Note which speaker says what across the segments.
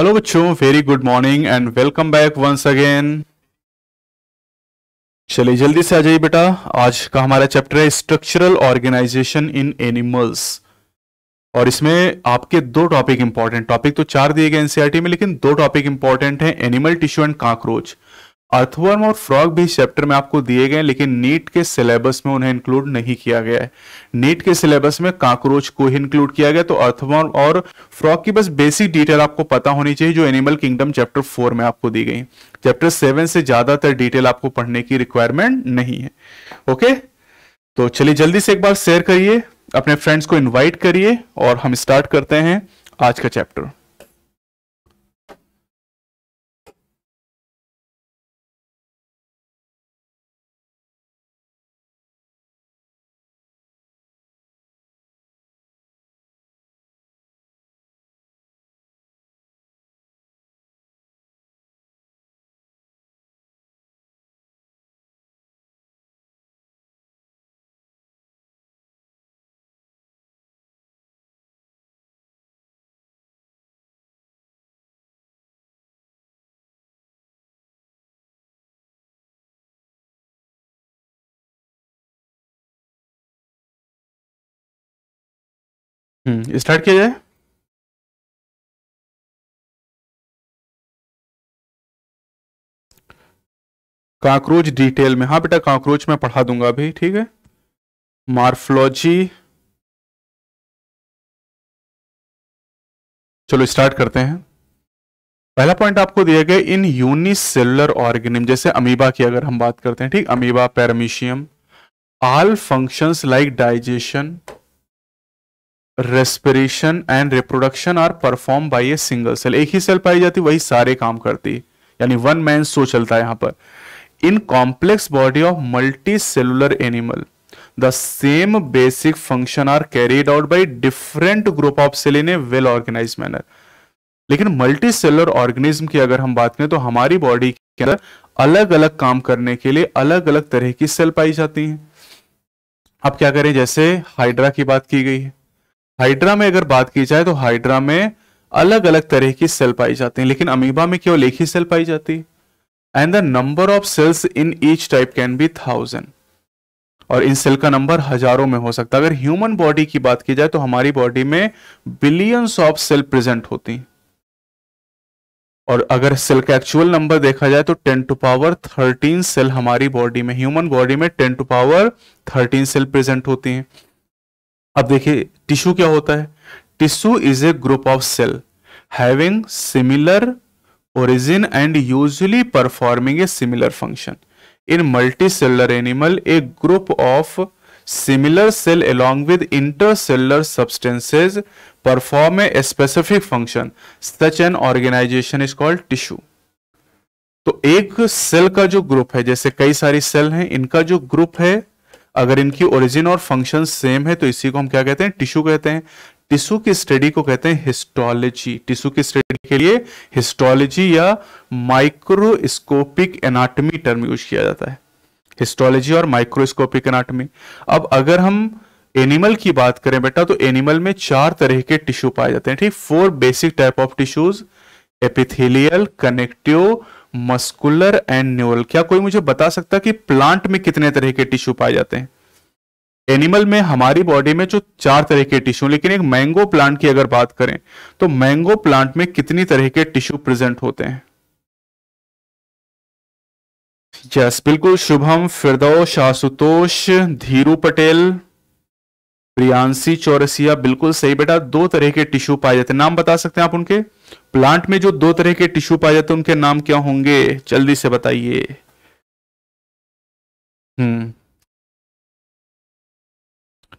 Speaker 1: Hello बच्चों very good morning and welcome back once again चलिए जल्दी से आ जाइए बेटा
Speaker 2: आज का हमारा चैप्टर है स्ट्रक्चरल ऑर्गेनाइजेशन इन एनिमल्स और इसमें आपके दो टॉपिक इंपॉर्टेंट टॉपिक तो चार दिए गए एनसीईआरटी में लेकिन दो टॉपिक इंपॉर्टेंट हैं animal tissue and cockroach earthworm और फ्रॉग भी इस चैप्टर में आपको दिए गए लेकिन नीट के सिलेबस में उन्हें इंक्लूड नहीं किया गया है नीट के सिलेबस में काकरोच को ही इंक्लूड किया गया तो अर्थवर्म और फ्रॉग की बस बेसिक डिटेल आपको पता होनी चाहिए जो एनिमल किंगडम चैप्टर फोर में आपको दी गई चैप्टर सेवन से ज्यादातर डिटेल आपको पढ़ने की रिक्वायरमेंट नहीं है ओके तो चलिए जल्दी से एक बार शेयर करिए अपने फ्रेंड्स को इन्वाइट करिए और
Speaker 1: हम स्टार्ट करते हैं आज का चैप्टर स्टार्ट हम्म, किया जाए काक्रोच डिटेल में हाँ बेटा काक्रोच में पढ़ा दूंगा अभी ठीक है मार्फोलॉजी चलो स्टार्ट करते हैं पहला पॉइंट आपको दिया गया
Speaker 2: इन यूनिसेलुलर ऑर्गेनिम जैसे अमीबा की अगर हम बात करते हैं ठीक amoeba paramecium all functions like digestion respiration and reproduction are perform by a single cell एक ही सेल पाई जाती वही सारे काम करती यानी वन मैन शो चलता है यहां पर in complex body of multi cellular animal the same basic function are carried out by different group of cell in a well organise manner लेकिन मल्टी सेलर ऑर्गेनिज्म की अगर हम बात करें तो हमारी बॉडी के अंदर अलग अलग काम करने के लिए अलग अलग तरह की सेल पाई जाती हैं अब क्या करें जैसे हाइड्रा की बात की गई है हाइड्रा में अगर बात की जाए तो हाइड्रा में अलग अलग तरह की सेल पाई जाती है लेकिन अमीबा में केवल एक ही सेल पाई जाती है and the number of cells in each type can be thousand और इन सेल का नंबर हजारों में हो सकता है अगर ह्यूमन बॉडी की बात की जाए तो हमारी बॉडी में बिलियंस ऑफ सेल प्रेजेंट होती और अगर सेल का एक्चुअल नंबर देखा जाए तो ten to power thirteen cell हमारी बॉडी में ह्यूमन बॉडी में ten to power thirteen cell present होती हैं अब देखिए टिश्यू क्या होता है tissue is a group of cell having similar origin and usually performing a similar function in multi cellular animal a group of similar cell along with inter cellular substances perform a specific function such an organisation is called tissue तो एक cell का जो group है जैसे कई सारी cell हैं इनका जो ग्रुप है अगर इनकी ओरिजिन और फंक्शन सेम है तो इसी को हम क्या कहते हैं टिश्यू कहते हैं टिश्यू की स्टडी को कहते हैं हिस्टोलॉजी टिश्यू की स्टडी के लिए हिस्टोलॉजी या माइक्रोस्कोपिक एनाटमी टर्म यूज किया जाता है हिस्टोलॉजी और माइक्रोस्कोपिक एनाटमी अब अगर हम एनिमल की बात करें बेटा तो एनिमल में चार तरह के टिश्यू पाए जाते हैं ठीक four basic type of tissues epithelial connective muscular and neural क्या कोई मुझे बता सकता है कि प्लांट में कितने तरह के टिश्यू पाए जाते हैं एनिमल में हमारी बॉडी में जो चार तरह के टिश्यू लेकिन एक मैंगो प्लांट की अगर बात करें तो मैंगो प्लांट में कितनी तरह के टिश्यू प्रेजेंट होते हैं यस yes, बिल्कुल शुभम फिरदोश आशुतोष धीरू पटेल प्रियांशी चौरसिया बिल्कुल सही बेटा दो तरह के टिश्यू पाए जाते हैं नाम बता सकते हैं आप उनके प्लांट में जो दो तरह के टिश्यू पाए जाते हैं उनके नाम
Speaker 1: क्या होंगे जल्दी से बताइए हम्म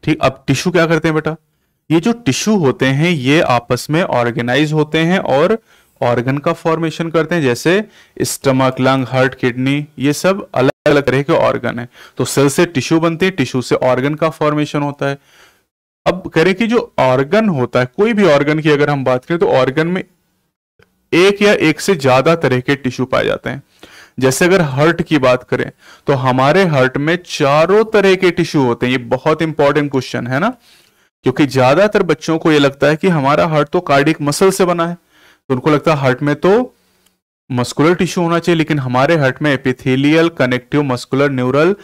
Speaker 1: ठीक अब टिश्यू क्या करते हैं बेटा ये जो टिश्यू होते
Speaker 2: हैं ये आपस में ऑर्गेनाइज होते हैं और ऑर्गन का फॉर्मेशन करते हैं जैसे स्टमक लंग हार्ट किडनी ये सब अलग अलग तरह के ऑर्गन है तो सेल से टिश्यू बनते हैं टिश्यू से ऑर्गन का फॉर्मेशन होता है अब करें कि जो ऑर्गन होता है कोई भी ऑर्गन की अगर हम बात करें तो ऑर्गन में एक या एक से ज्यादा तरह के टिश्यू पाए जाते हैं जैसे अगर हर्ट की बात करें तो हमारे हर्ट में चारों तरह के टिश्यू होते हैं ये बहुत इंपॉर्टेंट क्वेश्चन है ना क्योंकि ज्यादातर बच्चों को ये लगता है कि हमारा हार्ट तो कार्डिक मसल से बना है तो उनको लगता है हार्ट में तो मस्कुलर टिश्यू होना चाहिए लेकिन हमारे हार्ट में एपिथेलियल कनेक्टिव मस्कुलर न्यूरल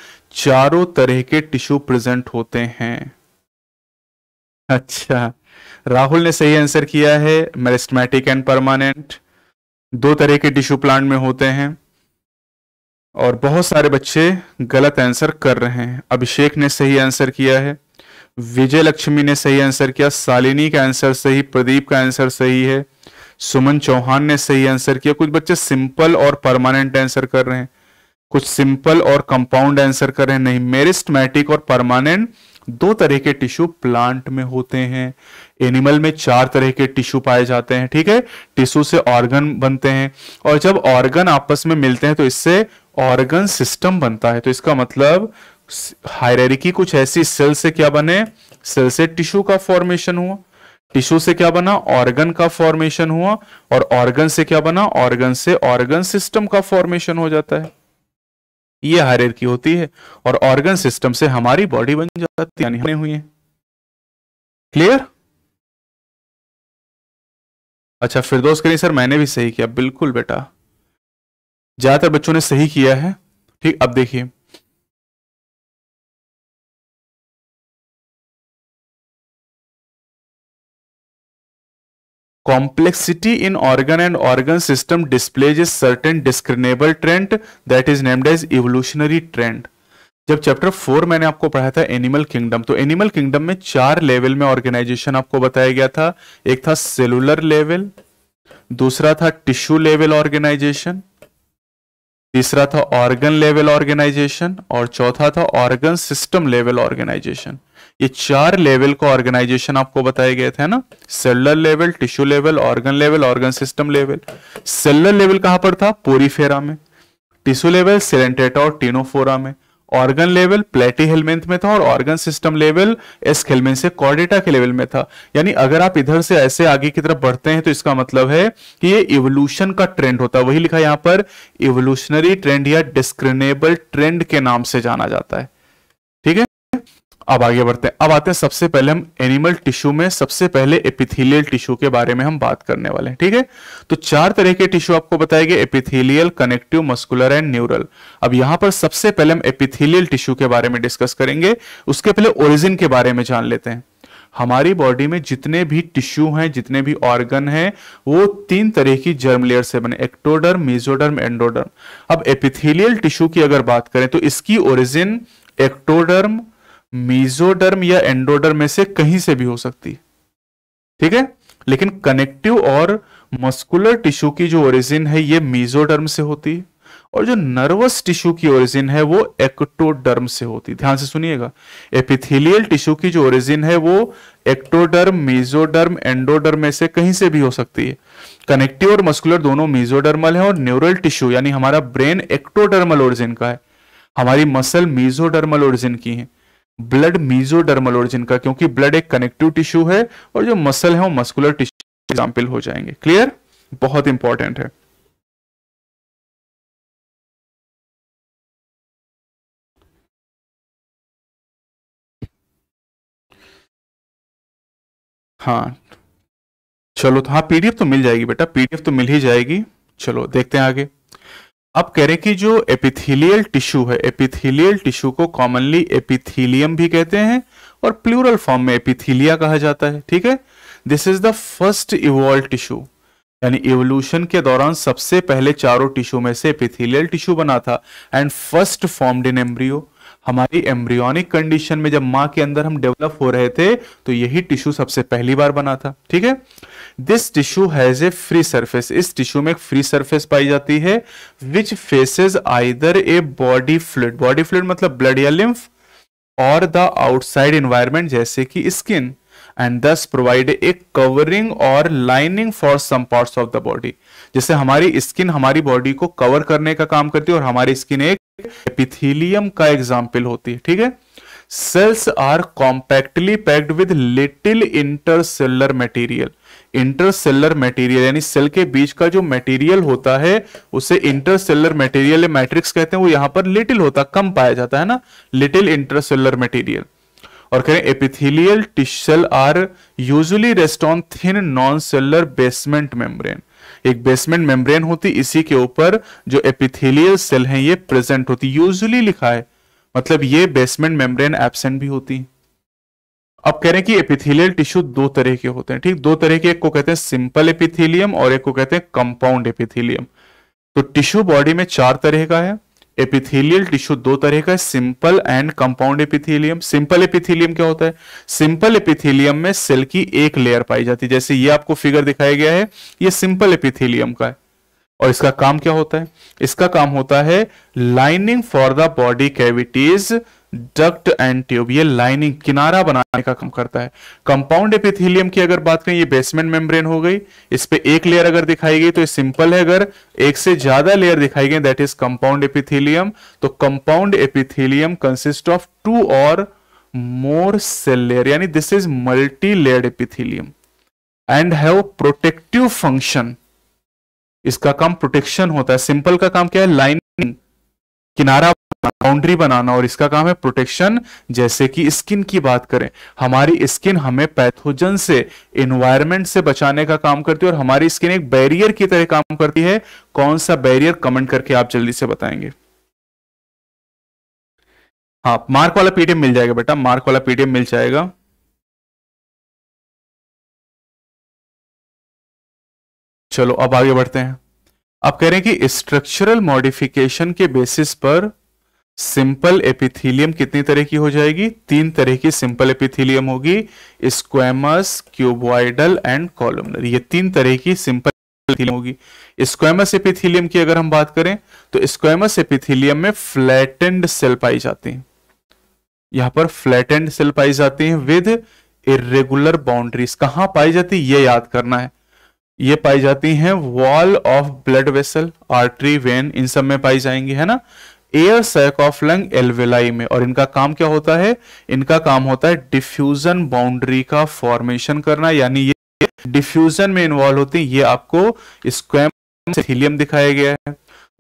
Speaker 2: चारों तरह के टिश्यू प्रेजेंट होते हैं अच्छा राहुल ने सही आंसर किया है मेरिस्टमेटिक एंड परमानेंट दो तरह के टिश्यू प्लांट में होते हैं और बहुत सारे बच्चे गलत आंसर कर रहे हैं अभिषेक ने सही आंसर किया है विजय लक्ष्मी ने सही आंसर किया सालिनी का आंसर सही प्रदीप का आंसर सही है सुमन चौहान ने सही आंसर किया कुछ बच्चे सिंपल और परमानेंट आंसर कर रहे हैं कुछ सिंपल और कंपाउंड आंसर कर रहे हैं नहीं मेरिस्टमैटिक और परमानेंट दो तरह के टिश्यू प्लांट में होते हैं एनिमल में चार तरह के टिश्यू पाए जाते हैं ठीक है टिश्यू से ऑर्गन बनते हैं और जब ऑर्गन आपस में मिलते हैं तो इससे ऑर्गन सिस्टम बनता है तो इसका मतलब हायरिकी कुछ ऐसी सेल से क्या बने सेल से टिश्यू का फॉर्मेशन हुआ टिश्यू से क्या बना ऑर्गन का फॉर्मेशन हुआ और ऑर्गन से क्या बना ऑर्गन से ऑर्गन सिस्टम का फॉर्मेशन हो जाता है ये की होती है और ऑर्गन सिस्टम से हमारी बॉडी बन जाती है हमने हुई है क्लियर अच्छा फिरदोस करिए सर मैंने भी सही किया बिल्कुल बेटा
Speaker 1: ज्यादातर बच्चों ने सही किया है ठीक अब देखिए complexity in organ and organ system displays a certain
Speaker 2: discernible trend that is named as evolutionary trend जब चैप्टर फोर मैंने आपको पढ़ाया था एनिमल किंगडम तो एनिमल किंगडम में चार लेवल में ऑर्गेनाइजेशन आपको बताया गया था एक था सेलुलर लेवल दूसरा था टिश्यू लेवल ऑर्गेनाइजेशन तीसरा था ऑर्गन लेवल ऑर्गेनाइजेशन और चौथा था ऑर्गन सिस्टम लेवल ऑर्गेनाइजेशन ये चार लेवल का ऑर्गेनाइजेशन आपको बताए गए थे ना cellular level tissue level organ level organ system level cellular level कहां पर था पोरीफेरा में टिश्यू लेवल सिलेंटेटा और टीनोफोरा में ऑर्गन लेवल प्लेटी हेलमेंथ में था और organ system level Aschelminth से कॉर्डेटा के लेवल में था यानी अगर आप इधर से ऐसे आगे की तरफ बढ़ते हैं तो इसका मतलब है कि ये इवोल्यूशन का ट्रेंड होता है वही लिखा यहां पर इवोल्यूशनरी ट्रेंड या डिस्क्रिनेबल ट्रेंड के नाम से जाना जाता है अब आगे बढ़ते हैं अब आते हैं सबसे पहले हम एनिमल टिश्यू में सबसे पहले एपिथेलियल टिश्यू के बारे में हम बात करने वाले हैं ठीक है तो चार तरह के टिश्यू आपको बताए गए epithelial connective muscular and neural अब यहां पर सबसे पहले हम एपिथेलियल टिश्यू के बारे में डिस्कस करेंगे उसके पहले ओरिजिन के बारे में जान लेते हैं हमारी बॉडी में जितने भी टिश्यू हैं जितने भी ऑर्गन हैं वो तीन तरह की जर्म लेयर से बने एक्टोडर्म मेजोडर्म एंडोडर्म अब एपिथेलियल टिश्यू की अगर बात करें तो इसकी ओरिजिन एक्टोडर्म मीजोडर्म या एंडोडर्म में से कहीं से भी हो सकती है ठीक है लेकिन कनेक्टिव और मस्कुलर टिश्यू की जो ओरिजिन है ये मीजोडर्म से होती है और जो नर्वस टिश्यू की ओरिजिन है वो एक्टोडर्म से होती है ध्यान से सुनिएगा एपिथेलियल टिश्यू की जो ओरिजिन है वो एक्टोडर्म मीजोडर्म एंडोडर्म में से कहीं से भी हो सकती है कनेक्टिव और मस्कुलर दोनों मीजोडर्मल है और न्यूरल टिश्यू यानी हमारा ब्रेन एक्टोडर्मल ओरिजिन का है हमारी मसल मीजोडर्मल ओरिजिन की है ब्लड मीजोडर्मल ओरिजिन का क्योंकि ब्लड एक कनेक्टिव टिश्यू है और जो मसल है
Speaker 1: वो मस्कुलर टिश्यू एग्जाम्पल हो जाएंगे क्लियर बहुत इंपॉर्टेंट है हाँ चलो तो हाँ पीडीएफ तो मिल जाएगी बेटा पीडीएफ तो मिल ही जाएगी चलो देखते हैं आगे
Speaker 2: अब कह रहे कि जो एपिथेलियल टिश्यू है एपिथेलियल टिश्यू को कॉमनली एपिथेलियम भी कहते हैं और प्लूरल फॉर्म में एपिथीलिया कहा जाता है ठीक है this is the first evolve tissue यानी एवोल्यूशन के दौरान सबसे पहले चारों टिश्यू में से एपिथेलियल टिश्यू बना था and first formed in embryo हमारी एम्ब्रियोनिक कंडीशन में जब माँ के अंदर हम डेवलप हो रहे थे तो यही टिश्यू सबसे पहली बार बना था ठीक है this tissue has a free surface इस टिश्यू में एक फ्री सरफेस पाई जाती है which faces either a body fluid body fluid मतलब ब्लड या लिम्फ और द आउटसाइड इन्वायरमेंट जैसे कि skin and thus provide a covering और lining for some parts of the body जिससे हमारी स्किन हमारी बॉडी को कवर करने का काम करती है और हमारी स्किन एक एपिथीलियम का एग्जाम्पल होती है ठीक है cells are compactly packed with little intercellular material intercellular material यानी सेल के बीच का जो मटेरियल होता है उसे इंटरसेलर मटेरियल मैट्रिक्स कहते हैं वो यहां पर लिटिल होता कम पाया जाता है ना लिटिल इंटरसेलर मटेरियल और कहें epithelial tissues are usually rest on thin non cellular basement membrane एक बेसमेंट मेम्ब्रेन होती इसी के ऊपर जो एपिथेलियल सेल है ये प्रेजेंट होती यूजुअली लिखा है मतलब ये बेसमेंट मेम्ब्रेन एबसेंट भी होती है अब कह रहे हैं कि एपिथेलियल टिश्यू दो तरह के होते हैं ठीक दो तरह के एक को कहते हैं सिंपल एपिथेलियम और एक को कहते हैं कंपाउंड एपिथेलियम तो टिश्यू बॉडी में चार तरह का है एपिथेलियल टिश्यू दो तरह का simple and compound epithelium simple epithelium क्या होता है सिंपल एपिथेलियम में सेल की एक लेयर पाई जाती है जैसे ये आपको फिगर दिखाया गया है ये सिंपल एपिथेलियम का है और इसका काम क्या होता है इसका काम होता है lining for the body cavities duct and tube ये लाइनिंग किनारा बनाने का काम करता है कंपाउंड एपिथेलियम की अगर बात करें ये बेसमेंट मेम्ब्रेन हो गई इस पे एक लेयर अगर दिखाई गई तो ये सिंपल है अगर एक से ज्यादा लेयर दिखाई गई दैट इज कंपाउंड एपिथेलियम तो compound epithelium consist of two or more cell layer यानी this is multi layer epithelium and have protective function इसका काम प्रोटेक्शन होता है सिंपल का काम क्या है लाइनिंग किनारा बाउंड्री बनाना और इसका काम है प्रोटेक्शन जैसे कि स्किन की बात करें हमारी स्किन हमें पैथोजन से इन्वायरमेंट से बचाने का काम करती है और हमारी स्किन एक बैरियर की तरह काम करती है कौन सा बैरियर
Speaker 1: कमेंट करके आप जल्दी से बताएंगे हाँ मार्क वाला पीडीएम मिल जाएगा बेटा मार्क वाला पीडीएम मिल जाएगा चलो अब आगे बढ़ते हैं आप कह रहे हैं कि
Speaker 2: स्ट्रक्चरल मॉडिफिकेशन के बेसिस पर सिंपल एपिथीलियम कितनी तरह की हो जाएगी तीन तरह की सिंपल एपिथीलियम होगी स्क्वेमस क्यूबॉइडल एंड कॉलमनर ये तीन तरह की सिंपल एपिथीलियम होगी स्क्वेमस एपिथीलियम की अगर हम बात करें तो स्क्वेमस एपिथीलियम में फ्लैटेंड सेल पाई जाती हैं यहां पर फ्लैटेंड सेल पाई जाती हैं विद इरेगुलर बाउंड्रीज कहां पाई जाती है ये याद करना है ये पाई जाती हैं wall of blood vessel artery vein इन सब में पाई जाएंगी है ना air sac of lung alveoli में और इनका काम क्या होता है इनका काम होता है डिफ्यूजन बाउंड्री का फॉर्मेशन करना यानी ये डिफ्यूजन में इन्वॉल्व होते हैं ये आपको स्क्वेम दिखाया गया है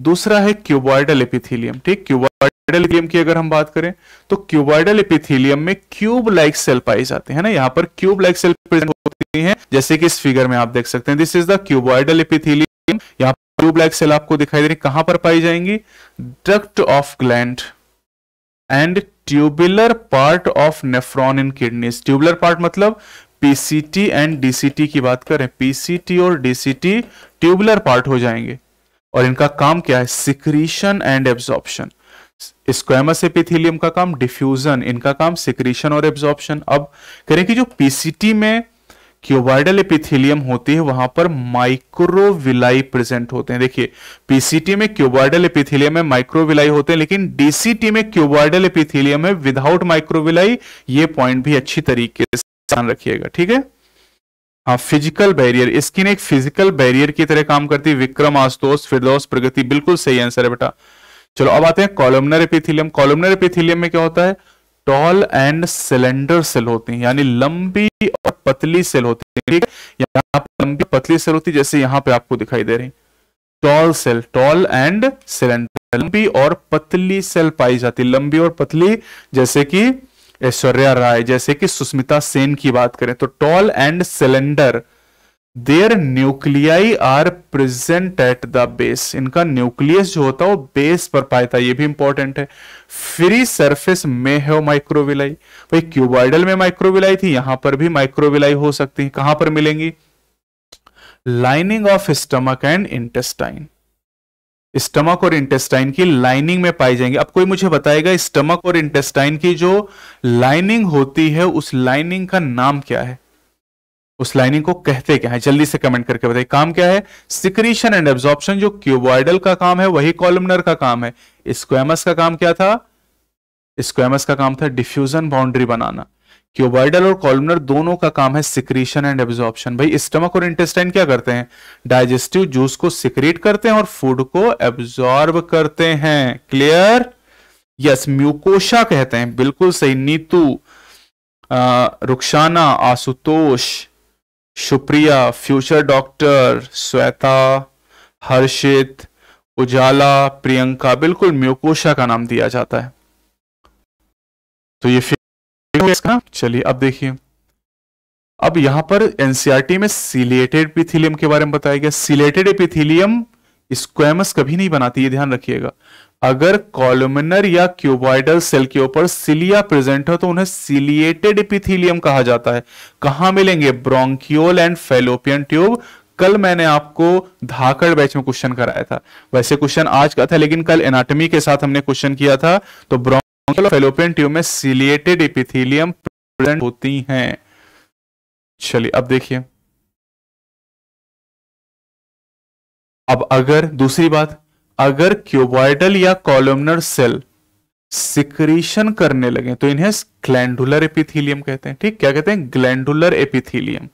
Speaker 2: दूसरा है क्यूबॉइडल एपिथीलियम ठीक क्यूबॉइडल एपिथीलियम की अगर हम बात करें तो क्यूबॉइडल एपिथीलियम में क्यूब लाइक सेल पाए जाते हैं ना यहाँ पर क्यूब लाइक सेल प्रेजेंट होती हैं जैसे कि इस फिगर में आप देख सकते हैं this is the cuboidal epithelium यहाँ ब्लू ब्लैक सेल आपको दिखाई दे रही कहां पर पाई जाएंगी duct of gland and tubular part of nephron in kidneys tubular part मतलब पीसीटी एंड डीसीटी की बात करें पीसीटी और डीसीटी ट्यूबुलर पार्ट हो जाएंगे और इनका काम क्या है secretion and absorption squamous epithelium का काम डिफ्यूजन इनका काम सिक्रीशन और एब्जॉर्प्शन अब करें कि जो पीसीटी में क्योवाइडल एपिथिलियम होती है वहां पर माइक्रोविलाई प्रेजेंट होते हैं देखिए पीसीटी में क्योवाइडल एपिथिलियम में माइक्रोविलाई होते हैं लेकिन डीसीटी में क्योवाइडल एपिथिलियम है विदाउट माइक्रोविलाई ये पॉइंट भी अच्छी तरीके से ध्यान रखिएगा ठीक है हाँ फिजिकल बैरियर स्किन एक फिजिकल बैरियर की तरह काम करती है विक्रम आस्तोस फिर प्रगति बिल्कुल सही आंसर है बेटा चलो अब आते हैं कॉलमनर एपिथिलियम कॉलमनर एपिथिलियम में क्या होता है टॉल एंड सिलेंडर सेल होती हैं यानी लंबी और पतली सेल होती है ठीक है यहाँ पर लंबी पतली सेल होती है जैसे यहां पे आपको दिखाई दे रही tall cell tall and cylinder लंबी और पतली सेल पाई जाती है लंबी और पतली जैसे कि ऐश्वर्या राय जैसे कि सुष्मिता सेन की बात करें तो tall and cylinder their nuclei are present at the base इनका न्यूक्लियस जो होता है वो बेस पर पाया था ये भी इंपॉर्टेंट है फ्री सरफेस में है माइक्रोविलाई भाई क्यूबॉइडल में माइक्रोविलाई थी यहां पर भी माइक्रोविलाई हो सकती है कहां पर मिलेंगी lining of stomach and intestine stomach और इंटेस्टाइन की लाइनिंग में पाई जाएंगे अब कोई मुझे बताएगा स्टमक और इंटेस्टाइन की जो लाइनिंग होती है उस लाइनिंग का नाम क्या है उस लाइनिंग को कहते क्या है जल्दी से कमेंट करके बताइए काम क्या है सिक्रीशन एंड एब्जॉर्प्शन जो क्यूबॉइडल का काम है वही कॉलमनर का काम है स्क्वेमस का काम क्या था स्क्वेमस का काम था डिफ्यूजन बाउंड्री बनाना क्यूबॉइडल और कॉलमनर दोनों का काम है सिक्रीशन एंड एब्जॉर्प्शन भाई स्टमक और इंटेस्टाइन क्या करते हैं डाइजेस्टिव जूस को सिक्रीट करते हैं और फूड को एब्जॉर्ब करते हैं क्लियर यस म्यूकोशा कहते हैं बिल्कुल सही नीतू रुक्षाना आशुतोष शुप्रिया फ्यूचर डॉक्टर श्वेता हर्षित उजाला प्रियंका बिल्कुल म्यूकोशा का नाम दिया जाता है तो ये इसका चलिए अब देखिए अब यहां पर एनसीआरटी e में सिलेटेड एपिथिलियम के बारे में बताया गया सिलेटेड एपिथिलियम स्क्वेमस कभी नहीं बनाती ये ध्यान रखिएगा अगर कॉलमनर या क्यूबॉइडल सेल के ऊपर सिलिया प्रेजेंट हो तो उन्हें सिलिएटेड इपिथीलियम कहा जाता है कहां मिलेंगे ब्रोंकियोल एंड फेलोपियन ट्यूब कल मैंने आपको धाकड़ बैच में क्वेश्चन कराया था वैसे क्वेश्चन आज का था लेकिन कल एनाटॉमी के साथ हमने क्वेश्चन किया था तो ब्रोंकियल फेलोपियन ट्यूब में
Speaker 1: सिलिएटेड इपिथीलियम प्रेजेंट होती है चलिए अब देखिए अब अगर दूसरी बात
Speaker 2: अगर क्यूबॉइडल या कॉलमनर सेल सिक्रीशन करने लगे तो इन्हें ग्लैंडुलर एपिथीलियम कहते हैं ठीक क्या कहते हैं ग्लैंडुलर एपिथीलियम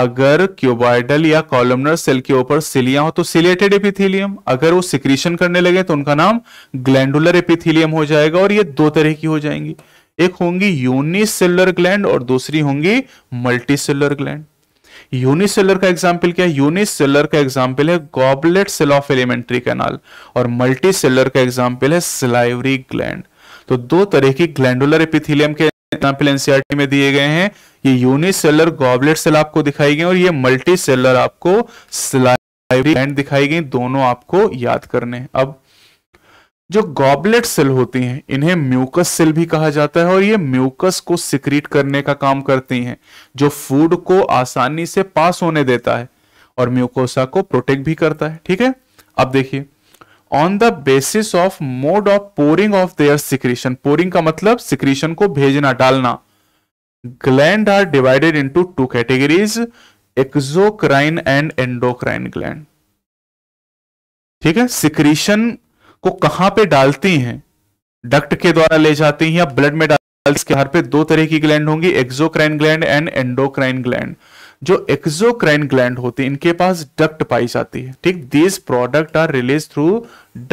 Speaker 2: अगर क्यूबॉइडल या कॉलमनर सेल के ऊपर सिलिया हो तो सिलेटेड एपिथीलियम अगर वो सिक्रीशन करने लगे तो उनका नाम ग्लैंडुलर एपिथीलियम हो जाएगा और ये दो तरह की हो जाएंगी एक होंगी यूनिसेलुलर ग्लैंड और दूसरी होंगी मल्टीसेलुलर ग्लैंड यूनिसेलर का एग्जाम्पल क्या है यूनिसेलर का एग्जाम्पल है goblet cell of alimentary canal और मल्टी सेलर का एग्जाम्पल है सिलाइवरी ग्लैंड तो दो तरह की ग्लैंडुलर एपिथिलियम के एग्जाम्पल एनसीआरटी e में दिए गए हैं ये यूनिसेलर गॉबलेट सेल आपको दिखाई गई और ये मल्टी सेलर आपको सिलाइवरी ग्लैंड दिखाई गई दोनों आपको याद करने अब जो गॉबलेट सेल होती हैं इन्हें म्यूकस सेल भी कहा जाता है और ये म्यूकस को सिक्रीट करने का काम करती हैं जो फूड को आसानी से पास होने देता है और म्यूकोसा को प्रोटेक्ट भी करता है ठीक है अब देखिए on the basis of mode of pouring of their secretion pouring का मतलब सिक्रीशन को भेजना डालना gland are divided into two categories exocrine and endocrine gland ठीक है सिक्रीशन को कहां पे डालती हैं डक्ट के द्वारा ले जाती हैं या ब्लड में डाल के हर पे दो तरह की ग्लैंड होंगी exocrine gland and endocrine gland जो एक्सोक्राइन ग्लैंड होती है इनके पास डक्ट पाई जाती है ठीक this product are release through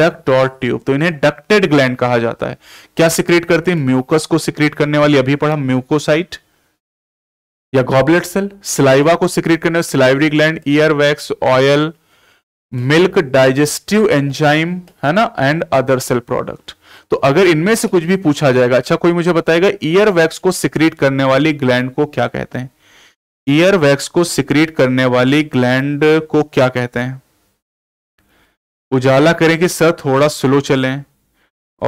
Speaker 2: duct or tube तो इन्हें डक्टेड ग्लैंड कहा जाता है क्या सिक्रेट करती है म्यूकस को सिक्रेट करने वाली अभी पढ़ा म्यूकोसाइट या गॉबलेट सेल सिलाइवा को सिक्रेट करने वाली salivary gland ear wax oil milk digestive enzyme है ना एंड अदर सेल प्रोडक्ट तो अगर इनमें से कुछ भी पूछा जाएगा अच्छा कोई मुझे बताएगा ईयर वैक्स को सिक्रीट करने वाली ग्लैंड को क्या कहते हैं ईयर वैक्स को सिक्रीट करने वाली ग्लैंड को क्या कहते हैं उजाला करें कि सर थोड़ा स्लो चलें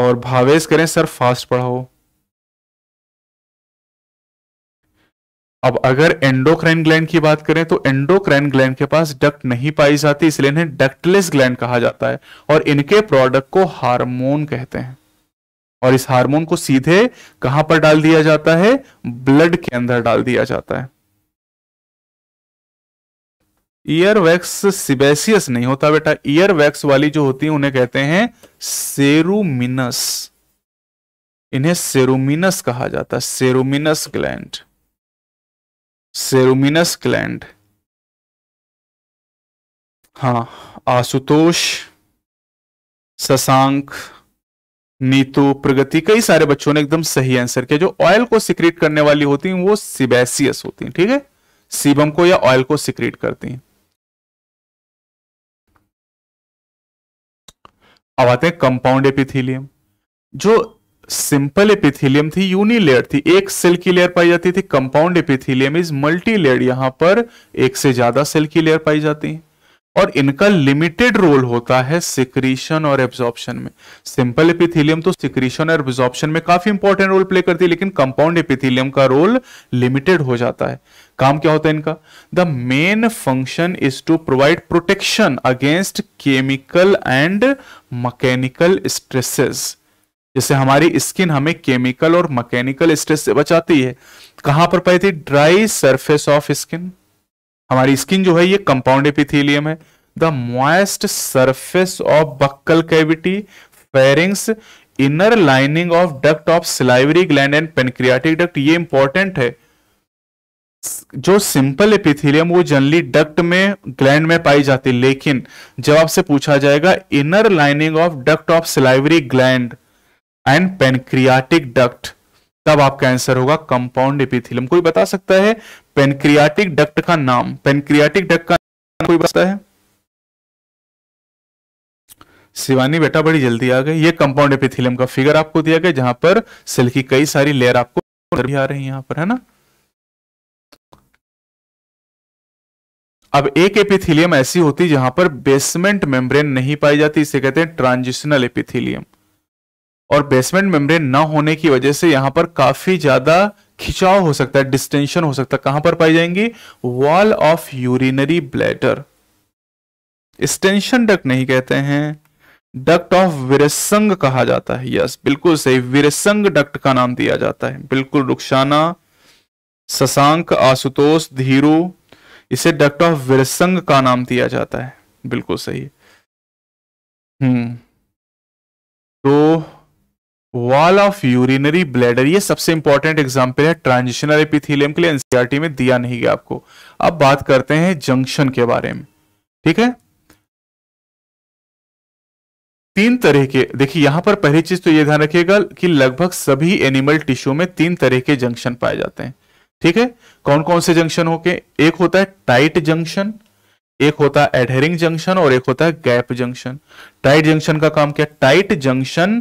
Speaker 2: और भावेश करें सर फास्ट पढ़ाओ अब अगर एंडोक्राइन ग्लैंड की बात करें तो एंडोक्राइन ग्लैंड के पास डक्ट नहीं पाई जाती इसलिए इन्हें डक्टलेस ग्लैंड कहा जाता है और इनके प्रोडक्ट को हार्मोन कहते हैं और इस हार्मोन को सीधे कहां पर डाल दिया जाता है ब्लड के अंदर डाल दिया जाता है ईयर वैक्स सिबेसियस नहीं होता बेटा ईयर वैक्स वाली जो होती है उन्हें कहते हैं सेरुमिनस इन्हें सेरुमिनस कहा जाता है सेरुमिनस ग्लैंड सेरुमिनस ग्लैंड
Speaker 1: हाँ आशुतोष शशांक नीतू प्रगति कई सारे बच्चों ने एकदम सही
Speaker 2: आंसर किया जो ऑयल को सिक्रेट करने वाली होती हैं वो सिबेसियस होती हैं ठीक है सीबम को या
Speaker 1: ऑयल को सिक्रेट करती हैं अब आते हैं कंपाउंड एपिथीलियम जो सिंपल एपिथिलियम
Speaker 2: थी यूनिलेयर थी एक सेल की लेयर पाई जाती थी compound epithelium is multi layer यहां पर एक से ज्यादा सेल की लेयर पाई जाती है और इनका लिमिटेड रोल होता है सिक्रीशन और एब्जॉर्प्शन में सिंपल एपिथिलियम तो सिक्रीशन और एब्जॉर्प्शन में काफी इंपॉर्टेंट रोल प्ले करती है लेकिन कंपाउंड एपिथिलियम का रोल लिमिटेड हो जाता है काम क्या होता है इनका the main function is to provide protection against chemical and mechanical stresses जिससे हमारी स्किन हमें केमिकल और मैकेनिकल स्ट्रेस से बचाती है कहां पर पाई थी ड्राई सरफेस ऑफ स्किन हमारी स्किन जो है ये कंपाउंड एपिथीलियम है the moist surface of buccal cavity pharynx inner lining of duct of salivary gland and pancreatic duct ये इंपॉर्टेंट है जो सिंपल एपिथीलियम वो जनरली डक्ट में ग्लैंड में पाई जाती लेकिन जब आपसे पूछा जाएगा inner lining of duct of salivary gland and pancreatic duct तब आपका आंसर होगा कंपाउंड एपिथिलियम कोई बता सकता है पेनक्रियाटिक डक्ट का नाम पेनक्रियाटिक डक्ट का नाम कोई बताता है शिवानी बेटा बड़ी जल्दी आ गई ये कंपाउंड एपिथिलियम का फिगर आपको दिया गया जहां पर सेल की कई सारी लेयर आपको भी आ रही है यहां पर है ना अब एक एपिथिलियम ऐसी होती जहां पर बेसमेंट मेम्ब्रेन नहीं पाई जाती इसे कहते हैं ट्रांजिशनल एपिथिलियम और बेसमेंट मेम्ब्रेन ना होने की वजह से यहां पर काफी ज्यादा खिंचाव हो सकता है डिस्टेंशन हो सकता है कहां पर पाई जाएंगी वॉल ऑफ यूरिनरी ब्लैडर स्टेंशन डक नहीं कहते हैं डक्ट ऑफ विरसंग कहा जाता है यस बिल्कुल सही विरसंग डक्ट का नाम दिया जाता है बिल्कुल रुक्षाना शशांक आशुतोष धीरू इसे डक्ट ऑफ विरसंग का नाम दिया जाता है बिल्कुल सही हम्म तो वॉल ऑफ यूरिनरी ब्लैडर ये सबसे इंपॉर्टेंट एग्जाम्पल है ट्रांजिशनल एपिथिलियम के लिए एनसीआरटी में दिया नहीं गया आपको अब बात करते हैं जंक्शन के बारे में ठीक है तीन तरह के देखिए यहां पर पहली चीज तो यह ध्यान रखिएगा कि लगभग सभी एनिमल टिश्यू में तीन तरह के जंक्शन पाए जाते हैं ठीक है कौन कौन से जंक्शन होके एक होता है टाइट जंक्शन एक होता है एडहेरिंग जंक्शन और एक होता है गैप जंक्शन टाइट जंक्शन का काम क्या tight junction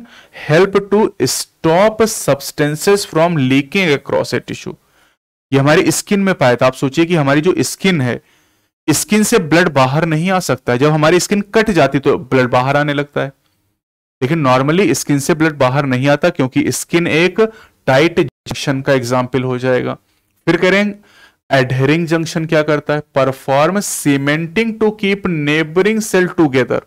Speaker 2: help to stop substances from leaking across a tissue ये हमारी स्किन में पाया था आप सोचिए कि हमारी जो स्किन है स्किन से ब्लड बाहर नहीं आ सकता जब हमारी स्किन कट जाती तो ब्लड बाहर आने लगता है लेकिन नॉर्मली स्किन से ब्लड बाहर नहीं आता क्योंकि स्किन एक टाइट जंक्शन का एग्जाम्पल हो जाएगा फिर करें एडहेरिंग जंक्शन क्या करता है perform cementing to keep neighbouring cell together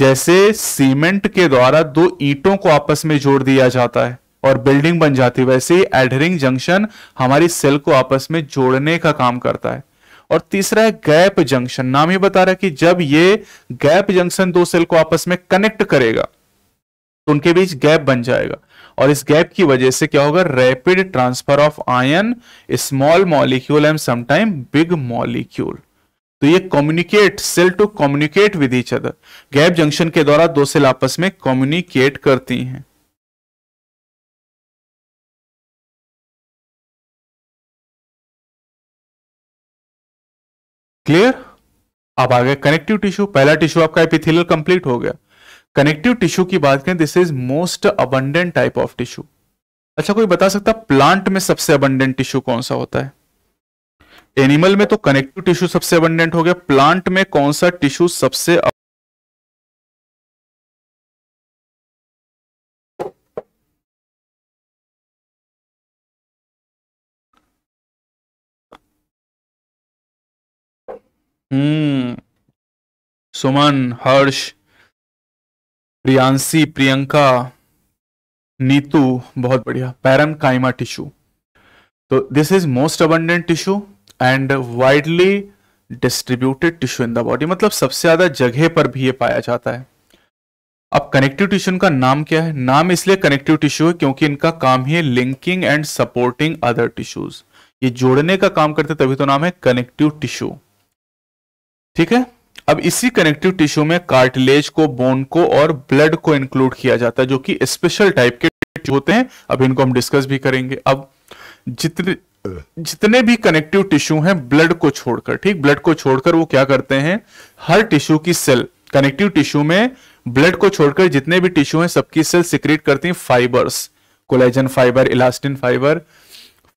Speaker 2: जैसे सीमेंट के द्वारा दो ईंटों को आपस में जोड़ दिया जाता है और बिल्डिंग बन जाती है वैसे ही एडहरिंग जंक्शन हमारी सेल को आपस में जोड़ने का काम करता है और तीसरा है गैप जंक्शन नाम ही बता रहा है कि जब ये गैप जंक्शन दो सेल को आपस में कनेक्ट करेगा तो उनके बीच गैप बन जाएगा और इस गैप की वजह से क्या होगा rapid transfer of ion small molecule and sometime big molecule तो ये communicate cell to communicate with each other
Speaker 1: gap junction के द्वारा दो सेल आपस में कम्युनिकेट करती हैं क्लियर अब आ गए कनेक्टिव टिश्यू पहला टिश्यू आपका
Speaker 2: एपिथेलियल कंप्लीट हो गया कनेक्टिव टिश्यू की बात करें this is most abundant type of tissue अच्छा कोई बता सकता प्लांट में सबसे अबंडेंट टिश्यू कौन सा होता है
Speaker 1: एनिमल में तो कनेक्टिव टिश्यू सबसे अबंडेंट हो गया प्लांट में कौन सा टिश्यू सबसे अब... हम्म सुमन हर्ष प्रियांशी प्रियंका नीतू
Speaker 2: बहुत बढ़िया पैरम काइमा टिश्यू तो this is most abundant tissue and widely distributed tissue in the body मतलब सबसे ज्यादा जगह पर भी ये पाया जाता है अब कनेक्टिव टिश्यू का नाम क्या है नाम इसलिए कनेक्टिव टिश्यू है क्योंकि इनका काम ही है linking and supporting other tissues ये जोड़ने का काम करते तभी तो नाम है कनेक्टिव टिश्यू ठीक है अब इसी कनेक्टिव टिश्यू में कार्टिलेज को बोन को और ब्लड को इंक्लूड किया जाता है जो कि स्पेशल टाइप के होते हैं अब इनको हम डिस्कस भी करेंगे अब जितने जितने भी कनेक्टिव टिश्यू हैं ब्लड को छोड़कर ठीक ब्लड को छोड़कर वो क्या करते हैं हर टिश्यू की सेल कनेक्टिव टिश्यू में ब्लड को छोड़कर जितने भी टिश्यू हैं सबकी सेल सिक्रेट करती हैं fibres collagen fibre elastin fibre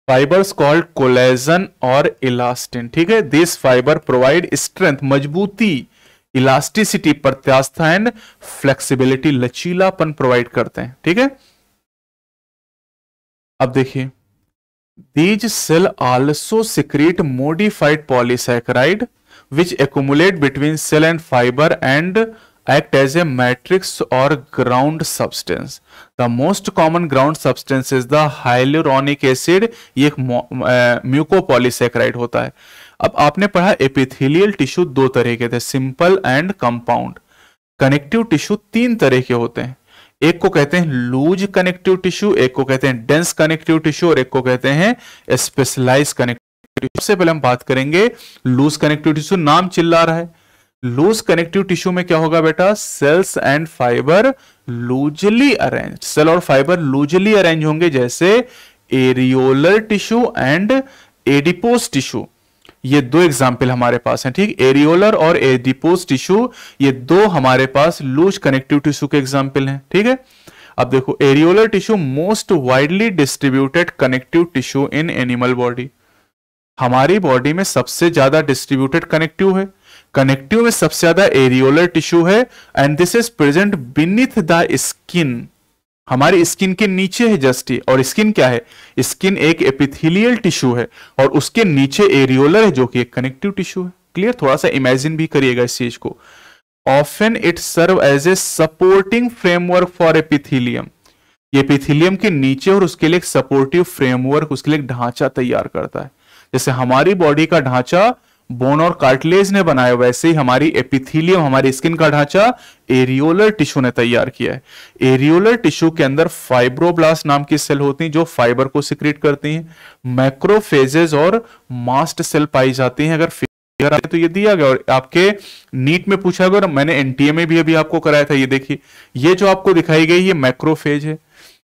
Speaker 2: fibres called collagen और इलास्टिन ठीक है दिस फाइबर प्रोवाइड स्ट्रेंथ मजबूती इलास्टिसिटी प्रत्यास्था एंड फ्लेक्सिबिलिटी लचीलापन प्रोवाइड करते हैं ठीक है अब देखिए these cell also secrete modified polysaccharide which accumulate between cell and fibre and act as a matrix or ground substance the most common ground substance is the hyaluronic acid ये एक mucopolysaccharide होता है अब आपने पढ़ा एपिथिलियल टिश्यू दो तरह के थे simple and compound connective tissue तीन तरह के होते हैं एक को कहते हैं लूज कनेक्टिव टिश्यू एक को कहते हैं डेंस कनेक्टिव टिश्यू और एक को कहते हैं स्पेशलाइज कनेक्टिव से पहले हम बात करेंगे लूज कनेक्टिव टिश्यू नाम चिल्ला रहा है लूज कनेक्टिव टिश्यू में क्या होगा बेटा cells and fibre loosely arrange cell और फाइबर लूजली अरेंज होंगे जैसे areolar tissue and adipose tissue ये दो एग्जाम्पल हमारे पास हैं ठीक एरियोलर और एडिपोस टिश्यू ये दो हमारे पास लूज कनेक्टिव टिश्यू के एग्जाम्पल हैं ठीक है अब देखो areolar tissue most widely distributed connective tissue in animal body हमारी बॉडी में सबसे ज्यादा डिस्ट्रीब्यूटेड कनेक्टिव है कनेक्टिव में सबसे ज्यादा एरियोलर टिश्यू है and this is present beneath the skin हमारी स्किन के नीचे है जस्ट और स्किन क्या है स्किन एक एपिथिलियल टिश्यू है और उसके नीचे एरियोलर है जो कि एक कनेक्टिव टिश्यू है क्लियर थोड़ा सा इमेजिन भी करिएगा इस चीज को often it serve as a supporting framework for epithelium ये एपिथिलियम के नीचे और उसके लिए एक सपोर्टिव फ्रेमवर्क उसके लिए एक ढांचा तैयार करता है जैसे हमारी बॉडी का ढांचा बोन और कार्टिलेज ने बनाया वैसे ही हमारी एपिथीलियम हमारी स्किन का ढांचा एरियोलर टिश्यू ने तैयार किया है एरियोलर टिश्यू के अंदर फाइब्रोब्लास्ट नाम की सेल होती है जो फाइबर को सिक्रीट करती हैं मैक्रोफेजेस और मास्ट सेल पाई जाती हैं अगर फिगर तो ये दिया गया और आपके नीट में पूछा गया और मैंने एनटीए में भी अभी आपको कराया था ये देखिए ये जो आपको दिखाई गई ये मैक्रोफेज है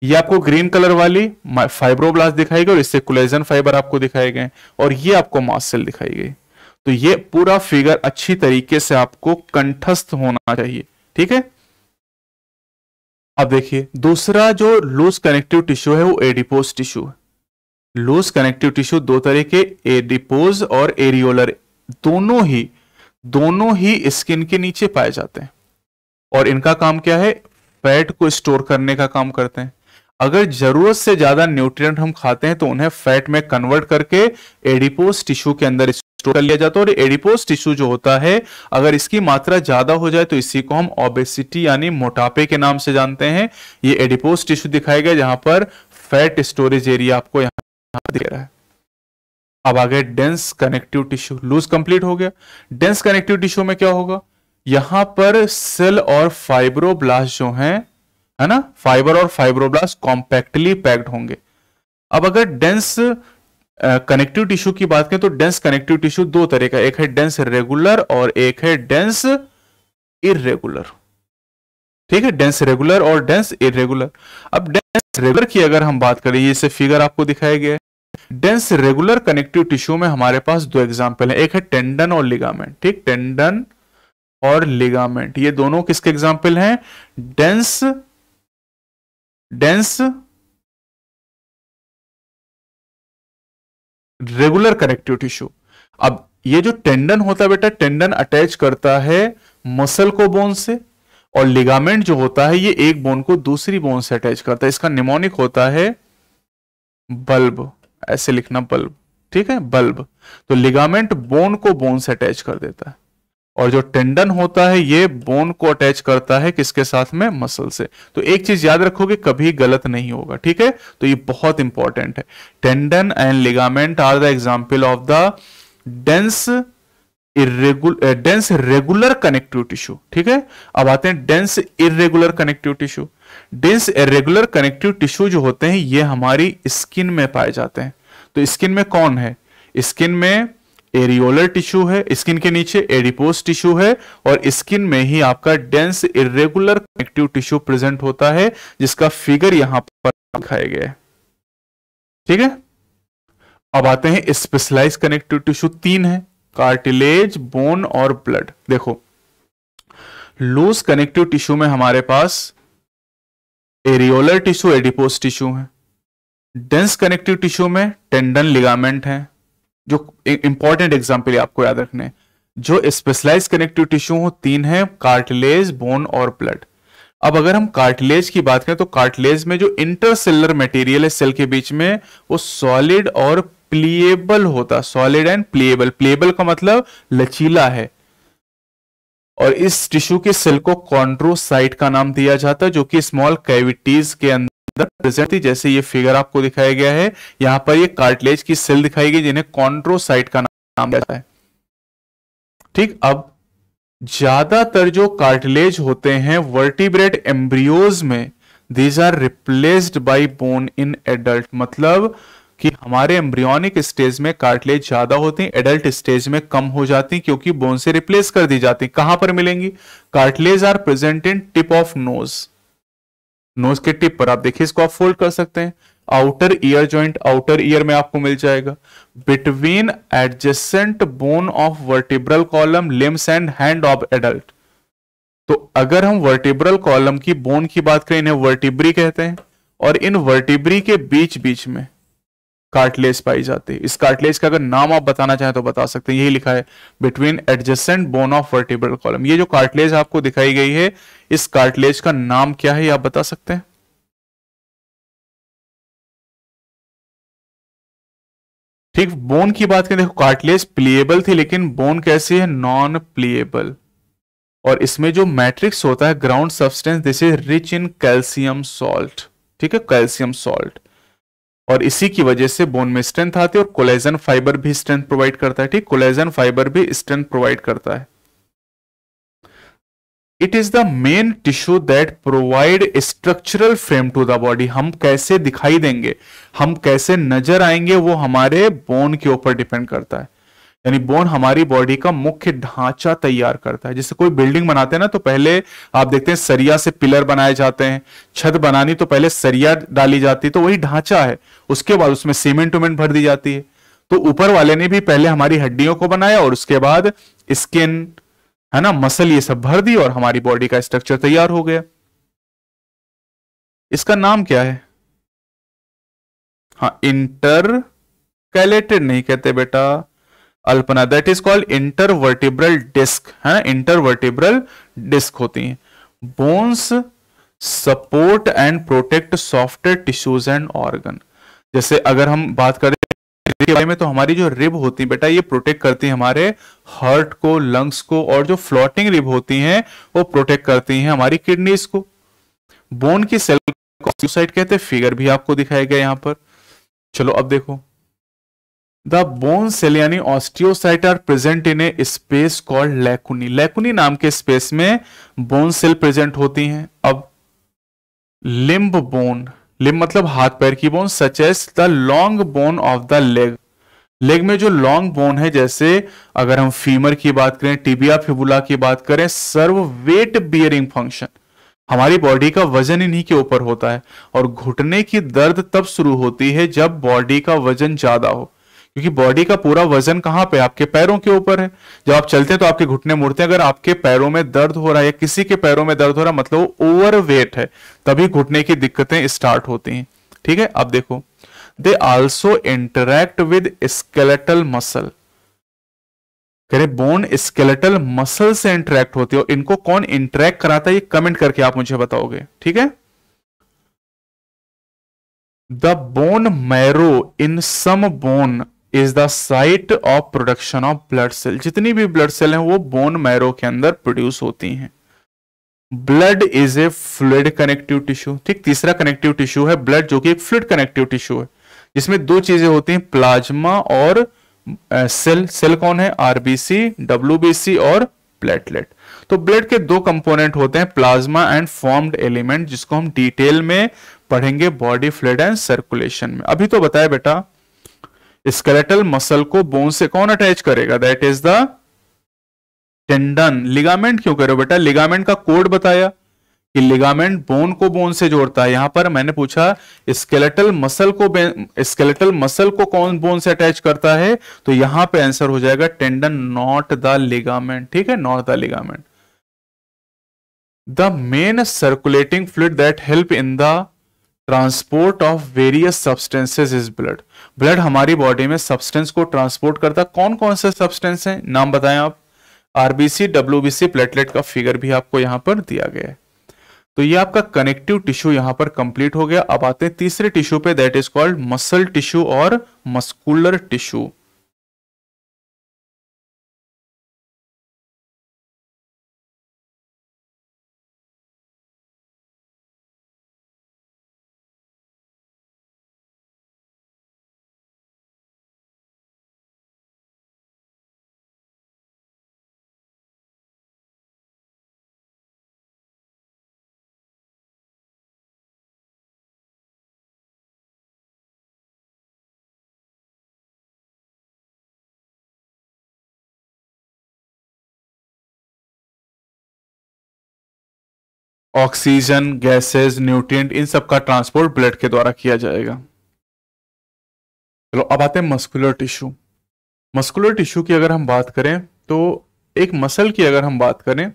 Speaker 2: ये आपको ग्रीन कलर वाली फाइब्रोब्लास्ट दिखाई गई और इससे कोलेजन फाइबर आपको दिखाए गए और ये आपको मास्ट सेल दिखाई गई तो ये पूरा फिगर अच्छी तरीके से आपको कंठस्थ होना चाहिए ठीक है अब देखिए दूसरा जो लूज कनेक्टिव टिश्यू है वो एडिपोज टिश्यू है लूज कनेक्टिव टिश्यू दो तरह के एडिपोज और एरियोलर दोनों ही दोनों ही स्किन के नीचे पाए जाते हैं और इनका काम क्या है फैट को स्टोर करने का काम करते हैं अगर जरूरत से ज्यादा न्यूट्रिएंट हम खाते हैं तो उन्हें फैट में कन्वर्ट करके एडिपोस टिश्यू के अंदर स्टोर कर लिया जाता है और एडिपोस टिश्यू जो होता है अगर इसकी मात्रा ज्यादा हो जाए तो इसी को हम ओबेसिटी यानी मोटापे के नाम से जानते हैं ये एडिपोस टिश्यू दिखाया गया जहां पर फैट स्टोरेज एरिया आपको यहां दिख रहा है अब आगे dense connective tissue loose complete हो गया डेंस कनेक्टिव टिश्यू में क्या होगा यहां पर सेल और फाइब्रोब्लास्ट जो हैं है ना फाइबर और फाइब्रोब्लास्ट कॉम्पैक्टली पैक्ड होंगे अब अगर डेंस कनेक्टिव टिश्यू की बात करें तो डेंस कनेक्टिव टिश्यू दो तरह का एक है डेंस रेगुलर और एक है डेंस इरेगुलर ठीक है डेंस रेगुलर और डेंस इरेगुलर अब डेंस रेगुलर की अगर हम बात करें ये इसे फिगर आपको दिखाया गया डेंस रेगुलर कनेक्टिव टिश्यू में हमारे पास दो एग्जाम्पल है एक है टेंडन और लिगामेंट ठीक टेंडन और लिगामेंट ये
Speaker 1: दोनों किसके एग्जाम्पल हैं dense dense regular connective tissue
Speaker 2: अब ये जो टेंडन होता है बेटा टेंडन अटैच करता है मसल को बोन से और लिगामेंट जो होता है ये एक बोन को दूसरी बोन से अटैच करता है इसका निमोनिक होता है बल्ब ऐसे लिखना बल्ब ठीक है बल्ब तो लिगामेंट बोन को बोन से अटैच कर देता है और जो टेंडन होता है ये बोन को अटैच करता है किसके साथ में मसल से तो एक चीज याद रखोगे कभी गलत नहीं होगा ठीक है तो ये बहुत इंपॉर्टेंट है tendon and ligament are the example of the dense dense regular connective tissue ठीक है अब आते हैं dense irregular connective tissue dense irregular connective tissue जो होते हैं ये हमारी स्किन में पाए जाते हैं तो स्किन में कौन है स्किन में एरियोलर टिश्यू है स्किन के नीचे एडिपोस टिश्यू है और स्किन में ही आपका dense irregular connective tissue present होता है जिसका फिगर यहां पर दिखाया गया है ठीक है अब आते हैं स्पेशलाइज कनेक्टिव टिश्यू तीन है कार्टिलेज बोन और ब्लड देखो लूज कनेक्टिव टिश्यू में हमारे पास एरियोलर टिश्यू एडिपोस टिश्यू है डेंस कनेक्टिव टिश्यू में टेंडन लिगामेंट है जो इंपॉर्टेंट एग्जाम्पल आपको याद रखने जो स्पेशलाइज कनेक्टिव टिश्यू हो तीन है कार्टिलेज बोन और ब्लड अब अगर हम कार्टिलेज की बात करें तो कार्टिलेज में जो इंटरसेलर मटेरियल है सेल के बीच में वो सॉलिड और प्लीएबल होता सॉलिड एंड प्लीएबल प्लीएबल का मतलब लचीला है और इस टिश्यू के सेल को कॉन्ड्रोसाइट का नाम दिया जाता है जो कि स्मॉल कैविटीज के अंदर प्रेजेंट थी जैसे ये फिगर आपको दिखाया गया है यहां पर ये कार्टिलेज की सेल दिखाई गई जिन्हें कॉन्ट्रोसाइट का नाम दिया है ठीक अब ज्यादातर जो कार्टिलेज होते हैं वर्टिब्रेट एम्ब्रियोज में these are replaced by bone in adult मतलब कि हमारे एम्ब्रियोनिक स्टेज में कार्टिलेज ज्यादा होते हैं एडल्ट स्टेज में कम हो जाती हैं क्योंकि बोन से रिप्लेस कर दी जाती है कहां पर मिलेंगी cartilage are present in tip of nose nose के टिप पर आप देखिए इसको आप फोल्ड कर सकते हैं outer ear joint outer ear में आपको मिल जाएगा between adjacent bone of vertebral column limbs and hand of adult तो अगर हम वर्टिब्रल कॉलम की बोन की बात करें इन्हें वर्टिब्री कहते हैं और इन वर्टिब्री के बीच बीच में कार्टलेज पाई जाती है इस कार्टलेज का अगर नाम आप बताना चाहें तो बता सकते हैं यही लिखा है between adjacent bone of vertebral column ये जो कार्टलेज आपको दिखाई गई
Speaker 1: है इस कार्टलेज का नाम क्या है आप बता सकते हैं ठीक बोन की बात करें देखो कार्टलेज
Speaker 2: प्लीएबल थी लेकिन बोन कैसी है नॉन प्लिएबल और इसमें जो मैट्रिक्स होता है ground substance this is rich in calcium salt ठीक है कैल्सियम सॉल्ट और इसी की वजह से बोन में स्ट्रेंथ आती है और कोलेजन फाइबर भी स्ट्रेंथ प्रोवाइड करता है ठीक कोलेजन फाइबर भी स्ट्रेंथ प्रोवाइड करता है it is the main tissue that provide structural frame to the body हम कैसे दिखाई देंगे हम कैसे नजर आएंगे वो हमारे बोन के ऊपर डिपेंड करता है यानी बोन हमारी बॉडी का मुख्य ढांचा तैयार करता है जैसे कोई बिल्डिंग बनाते हैं ना तो पहले आप देखते हैं सरिया से पिलर बनाए जाते हैं छत बनानी तो पहले सरिया डाली जाती है तो वही ढांचा है उसके बाद उसमें सीमेंट उमेंट भर दी जाती है तो ऊपर वाले ने भी पहले हमारी हड्डियों को बनाया और उसके बाद स्किन है ना मसल ये सब भर दी और हमारी बॉडी का स्ट्रक्चर तैयार हो गया इसका नाम क्या है हाँ इंटर कैलेटेड नहीं कहते बेटा Alpana that is called intervertebral disc है ना इंटरवर्टिब्रल डिस्क होती है bones support and protect soft tissues and organ जैसे अगर हम बात करें के बारे में तो हमारी जो रिब होती है बेटा ये प्रोटेक्ट करती है हमारे हार्ट को लंग्स को और जो फ्लोटिंग रिब होती हैं वो प्रोटेक्ट करती हैं हमारी किडनीज को बोन की सेल कहते हैं फिगर भी आपको दिखाया गया यहां पर चलो अब देखो द बोन सेल यानी osteocyte are present in a space called lacunae lacunae नाम के स्पेस में बोन सेल प्रेजेंट होती हैं अब लिम्ब बोन लिम्ब मतलब हाथ पैर की bone such as the long bone of the leg leg में जो लॉन्ग बोन है जैसे अगर हम फीमर की बात करें टिबिया फिबुला की बात करें सर्व वेट बियरिंग फंक्शन हमारी बॉडी का वजन इन्हीं के ऊपर होता है और घुटने की दर्द तब शुरू होती है जब बॉडी का वजन ज्यादा हो क्योंकि बॉडी का पूरा वजन कहां पे आपके पैरों के ऊपर है जब आप चलते हैं तो आपके घुटने मुड़ते हैं अगर आपके पैरों में दर्द हो रहा है या किसी के पैरों में दर्द हो रहा है मतलब ओवर वेट है तभी घुटने की दिक्कतें स्टार्ट होती हैं ठीक है अब देखो they also interact with skeletal muscle कह रहे बोन स्केलेटल मसल से इंटरेक्ट होती है और इनको कौन इंटरेक्ट कराता है ये कमेंट करके आप मुझे बताओगे ठीक है the bone marrow in some bone is the site of production of blood cell जितनी भी ब्लड सेल हैं वो बोन मैरो के अंदर प्रोड्यूस होती हैं blood is a fluid connective tissue ठीक तीसरा कनेक्टिव टिश्यू है ब्लड जो कि एक फ्लूड कनेक्टिव टिश्यू है जिसमें दो चीजें होती हैं प्लाज्मा और सेल सेल कौन है आरबीसी डब्ल्यूबीसी और प्लेटलेट तो ब्लड के दो कंपोनेंट होते हैं प्लाज्मा एंड फॉर्म्ड एलिमेंट जिसको हम डिटेल में पढ़ेंगे बॉडी फ्लड एंड सर्कुलेशन में अभी तो बताया बेटा स्केलेटल मसल को बोन से कौन अटैच करेगा that is the tendon ligament क्यों करो बेटा लिगामेंट का कोड बताया कि लिगामेंट बोन को बोन से जोड़ता है यहां पर मैंने पूछा स्केलेटल मसल को स्केलेटल मसल को कौन बोन से अटैच करता है तो यहां पे आंसर हो जाएगा टेंडन नॉट द लिगामेंट ठीक है not the ligament the main circulating fluid that help in the transport of various substances is blood blood हमारी बॉडी में सब्सटेंस को ट्रांसपोर्ट करता कौन कौन से सब्सटेंस हैं नाम बताएं आप आरबीसी डब्ल्यूबीसी प्लेटलेट का फिगर भी आपको यहां पर दिया गया है तो ये आपका कनेक्टिव टिश्यू यहां पर कंप्लीट हो गया अब आते हैं तीसरे टिश्यू
Speaker 1: पे that is called muscle tissue और muscular tissue oxygen gases nutrient इन सब का ट्रांसपोर्ट ब्लड के द्वारा किया जाएगा
Speaker 2: चलो अब आते हैं मस्कुलर टिश्यू मस्कुलर टिश्यू की अगर हम बात करें तो एक मसल की अगर हम बात करें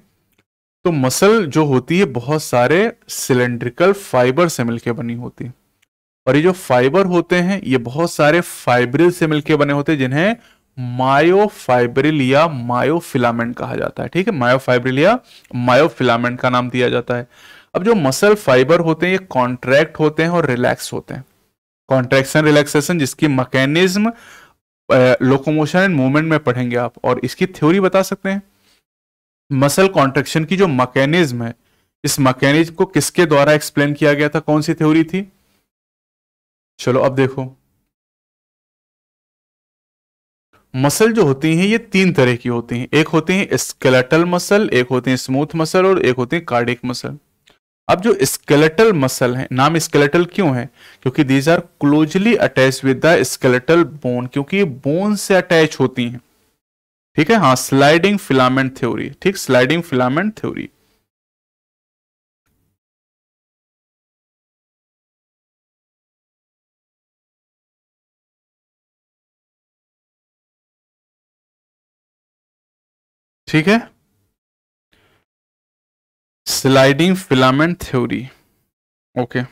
Speaker 2: तो मसल जो होती है बहुत सारे सिलेंड्रिकल फाइबर से मिलकर बनी होती है और ये जो फाइबर होते हैं ये बहुत सारे फाइब्रिल से मिलकर बने होते हैं जिन्हें मायोफाइब्रिल या मायोफिलामेंट कहा जाता है ठीक है मायोफाइब्रिल या मायोफिलामेंट का नाम दिया जाता है अब जो मसल फाइबर होते हैं ये कॉन्ट्रैक्ट होते हैं और रिलैक्स होते हैं कॉन्ट्रैक्शन रिलैक्सेशन जिसकी मैकेनिज्म लोकोमोशन एंड मूवमेंट में पढ़ेंगे आप और इसकी थ्योरी बता सकते हैं मसल कॉन्ट्रेक्शन की जो मैकेनिज्म है इस मैकेनिज्म को किसके द्वारा एक्सप्लेन किया गया था कौन सी थ्योरी थी चलो अब देखो मसल जो होती हैं ये तीन तरह की होती हैं एक होते हैं स्केलेटल मसल एक होते हैं स्मूथ मसल और एक होते हैं कार्डिक मसल अब जो स्केलेटल मसल है नाम स्केलेटल क्यों है क्योंकि these are closely attach with the skeletal bone क्योंकि ये बोन से अटैच होती हैं
Speaker 1: ठीक है हाँ स्लाइडिंग फिलामेंट थ्योरी ठीक स्लाइडिंग फिलामेंट थ्योरी ठीक है sliding filament theory okay okay.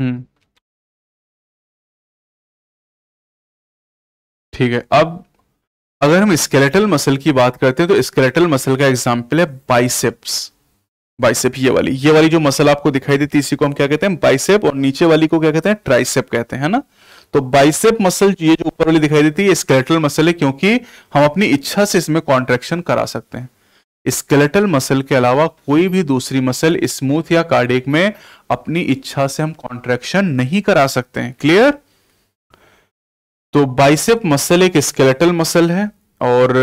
Speaker 1: हम्म ठीक है अब अगर हम स्केलेटल मसल की बात करते हैं तो स्केलेटल मसल का एग्जाम्पल है बाइसेप्स
Speaker 2: बाइसेप ये वाली ये वाली जो मसल आपको दिखाई देती है इसी को हम क्या कहते हैं बाइसेप और नीचे वाली को क्या कहते हैं ट्राइसेप कहते हैं ना तो बाइसेप मसल ये जो ऊपर वाली दिखाई देती है स्केलेटल मसल है क्योंकि हम अपनी इच्छा से इसमें कॉन्ट्रेक्शन करा सकते हैं स्केलेटल मसल के अलावा कोई भी दूसरी मसल स्मूथ या कार्डिक में अपनी इच्छा से हम कॉन्ट्रेक्शन नहीं करा सकते हैं क्लियर तो बाइसेप मसल एक स्केलेटल मसल है और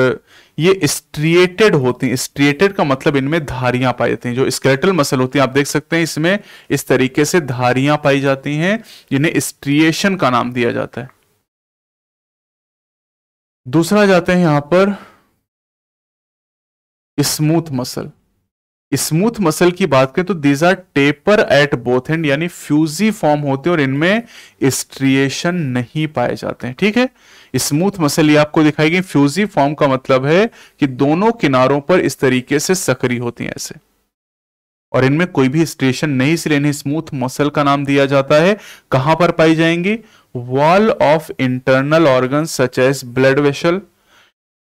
Speaker 2: ये स्ट्रिएटेड होती है स्ट्रिएटेड का मतलब इनमें धारियां पाई जाती हैं जो स्केलेटल मसल होती है आप देख सकते हैं इसमें इस तरीके से धारियां पाई जाती हैं
Speaker 1: जिन्हें स्ट्रिएशन का नाम दिया जाता है दूसरा जाते हैं यहां पर स्मूथ मसल
Speaker 2: स्मूथ मसल की बात करें तो these are taper at both end यानी फ्यूजी फॉर्म होते हैं और इनमें स्ट्रिएशन नहीं पाए जाते हैं ठीक है स्मूथ मसल ये आपको दिखाई गई फ्यूजी फॉर्म का मतलब है कि दोनों किनारों पर इस तरीके से सकरी होती हैं ऐसे और इनमें कोई भी स्ट्रिएशन नहीं इसलिए इन्हें स्मूथ मसल का नाम दिया जाता है कहां पर पाई जाएंगी wall of internal organ such as blood vessel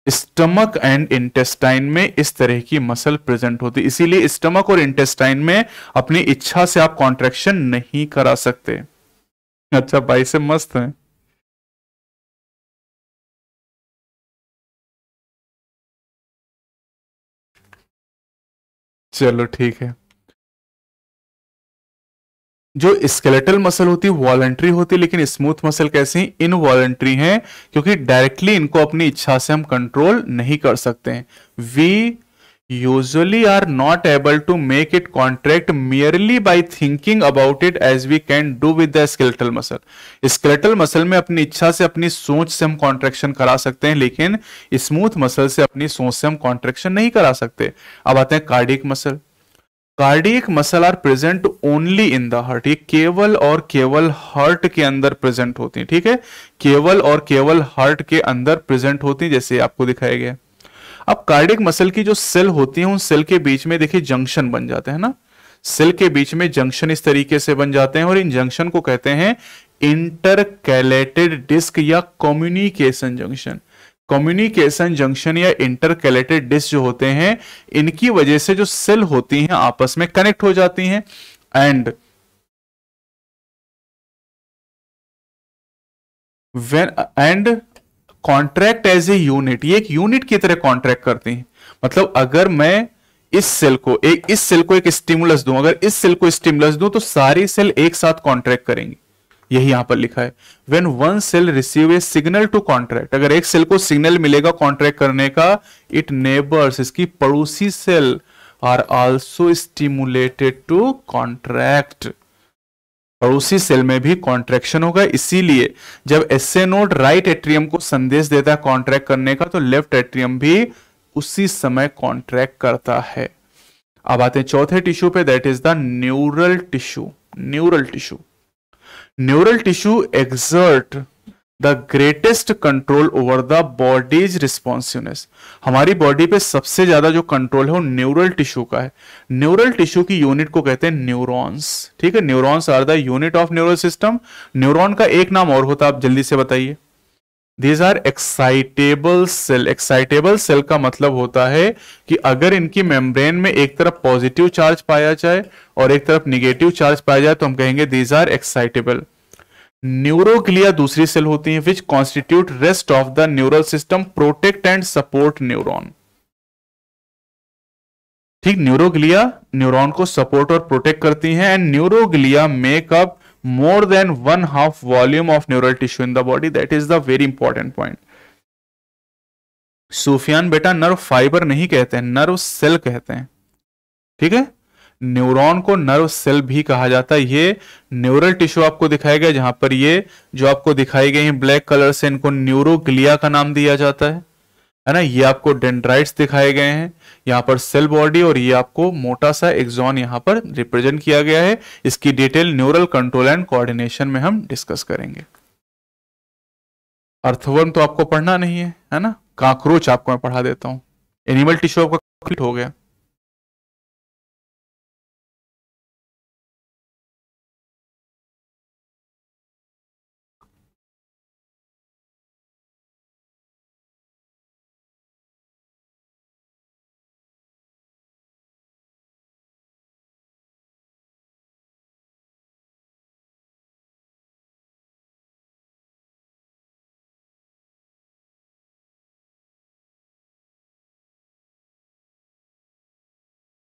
Speaker 2: stomach and intestine में इस तरह की मसल प्रेजेंट होती इसीलिए स्टमक और इंटेस्टाइन में अपनी इच्छा से आप कॉन्ट्रेक्शन नहीं करा सकते
Speaker 1: अच्छा भाई से मस्त है चलो ठीक है जो स्केलेटल मसल होती है वॉलेंट्री
Speaker 2: होती है लेकिन स्मूथ मसल कैसे इनवॉलेंट्री हैं क्योंकि डायरेक्टली इनको अपनी इच्छा से हम कंट्रोल नहीं कर सकते हैं we usually are not able to make it contract merely by thinking about it as we can do with the skeletal muscle skeletal muscle में अपनी इच्छा से अपनी सोच से हम कॉन्ट्रेक्शन करा सकते हैं लेकिन स्मूथ मसल से अपनी सोच से हम कॉन्ट्रेक्शन नहीं करा सकते अब आते हैं cardiac muscle cardiac muscle are present only in the heart ये केवल और केवल हार्ट के अंदर प्रेजेंट होती है ठीक है केवल और केवल हार्ट के अंदर प्रेजेंट होती है जैसे आपको दिखाया गया अब कार्डियक मसल की जो सेल होती है उन सेल के बीच में देखिए जंक्शन बन जाते हैं ना सेल के बीच में जंक्शन इस तरीके से बन जाते हैं और इन जंक्शन को कहते हैं इंटरकैलेटेड डिस्क या कम्युनिकेशन जंक्शन कम्युनिकेशन जंक्शन या इंटरकलेटेड डिस्क जो होते हैं इनकी वजह से जो सेल होती हैं
Speaker 1: आपस में कनेक्ट हो जाती हैं and when and contract as a unit
Speaker 2: ये एक यूनिट की तरह कॉन्ट्रैक्ट करती हैं मतलब अगर मैं इस सेल को एक इस सेल को एक स्टिमुलस दूं अगर इस सेल को स्टिमुलस दूं तो सारी सेल एक साथ कॉन्ट्रैक्ट करेंगी यही यहां पर लिखा है when one cell receive a signal to contract अगर एक सेल को सिग्नल मिलेगा कॉन्ट्रैक्ट करने का इट नेबर्स इसकी पड़ोसी cell are also stimulated to contract पड़ोसी सेल में भी कॉन्ट्रेक्शन होगा इसीलिए जब S A node right atrium को संदेश देता है कॉन्ट्रैक्ट करने का तो लेफ्ट एट्रियम भी उसी समय कॉन्ट्रैक्ट करता है अब आते हैं चौथे टिश्यू पे that is the neural tissue neural tissue neural tissue exert the greatest control over the body's responsiveness हमारी बॉडी पे सबसे ज्यादा जो कंट्रोल है वो न्यूरल टिश्यू का है न्यूरल टिश्यू की यूनिट को कहते हैं न्यूरॉन्स ठीक है neurons are the unit of neural system neuron का एक नाम और होता है आप जल्दी से बताइए these are excitable cell excitable cell का मतलब होता है कि अगर इनकी मेम्ब्रेन में एक तरफ पॉजिटिव चार्ज पाया जाए और एक तरफ निगेटिव चार्ज पाया जाए तो हम कहेंगे दीज आर एक्साइटेबल न्यूरोग्लिया दूसरी सेल होती है which constitute rest of the neural system protect and support neuron ठीक न्यूरोग्लिया न्यूरोन को सपोर्ट और प्रोटेक्ट करती हैं and neuroglia make up more than one half volume of neural tissue in the body. That is the very important point. Sufiyan बेटा nerve fibre नहीं कहते हैं nerve cell कहते हैं ठीक है न्यूरॉन को नर्व सेल भी कहा जाता है ये न्यूरल टिश्यू आपको दिखाया गया जहां पर ये जो आपको दिखाई गई है ब्लैक कलर से इनको न्यूरोग्लिया का नाम दिया जाता है है ना ये आपको डेंड्राइट्स दिखाए गए हैं यहाँ पर सेल बॉडी और ये आपको मोटा सा एक्सॉन यहाँ पर रिप्रेजेंट किया गया है इसकी detail neural control and coordination में हम डिस्कस करेंगे अर्थवर्म तो आपको पढ़ना नहीं है है ना
Speaker 1: काक्रोच आपको मैं पढ़ा देता हूं एनिमल टिश्यू आपका कंप्लीट हो गया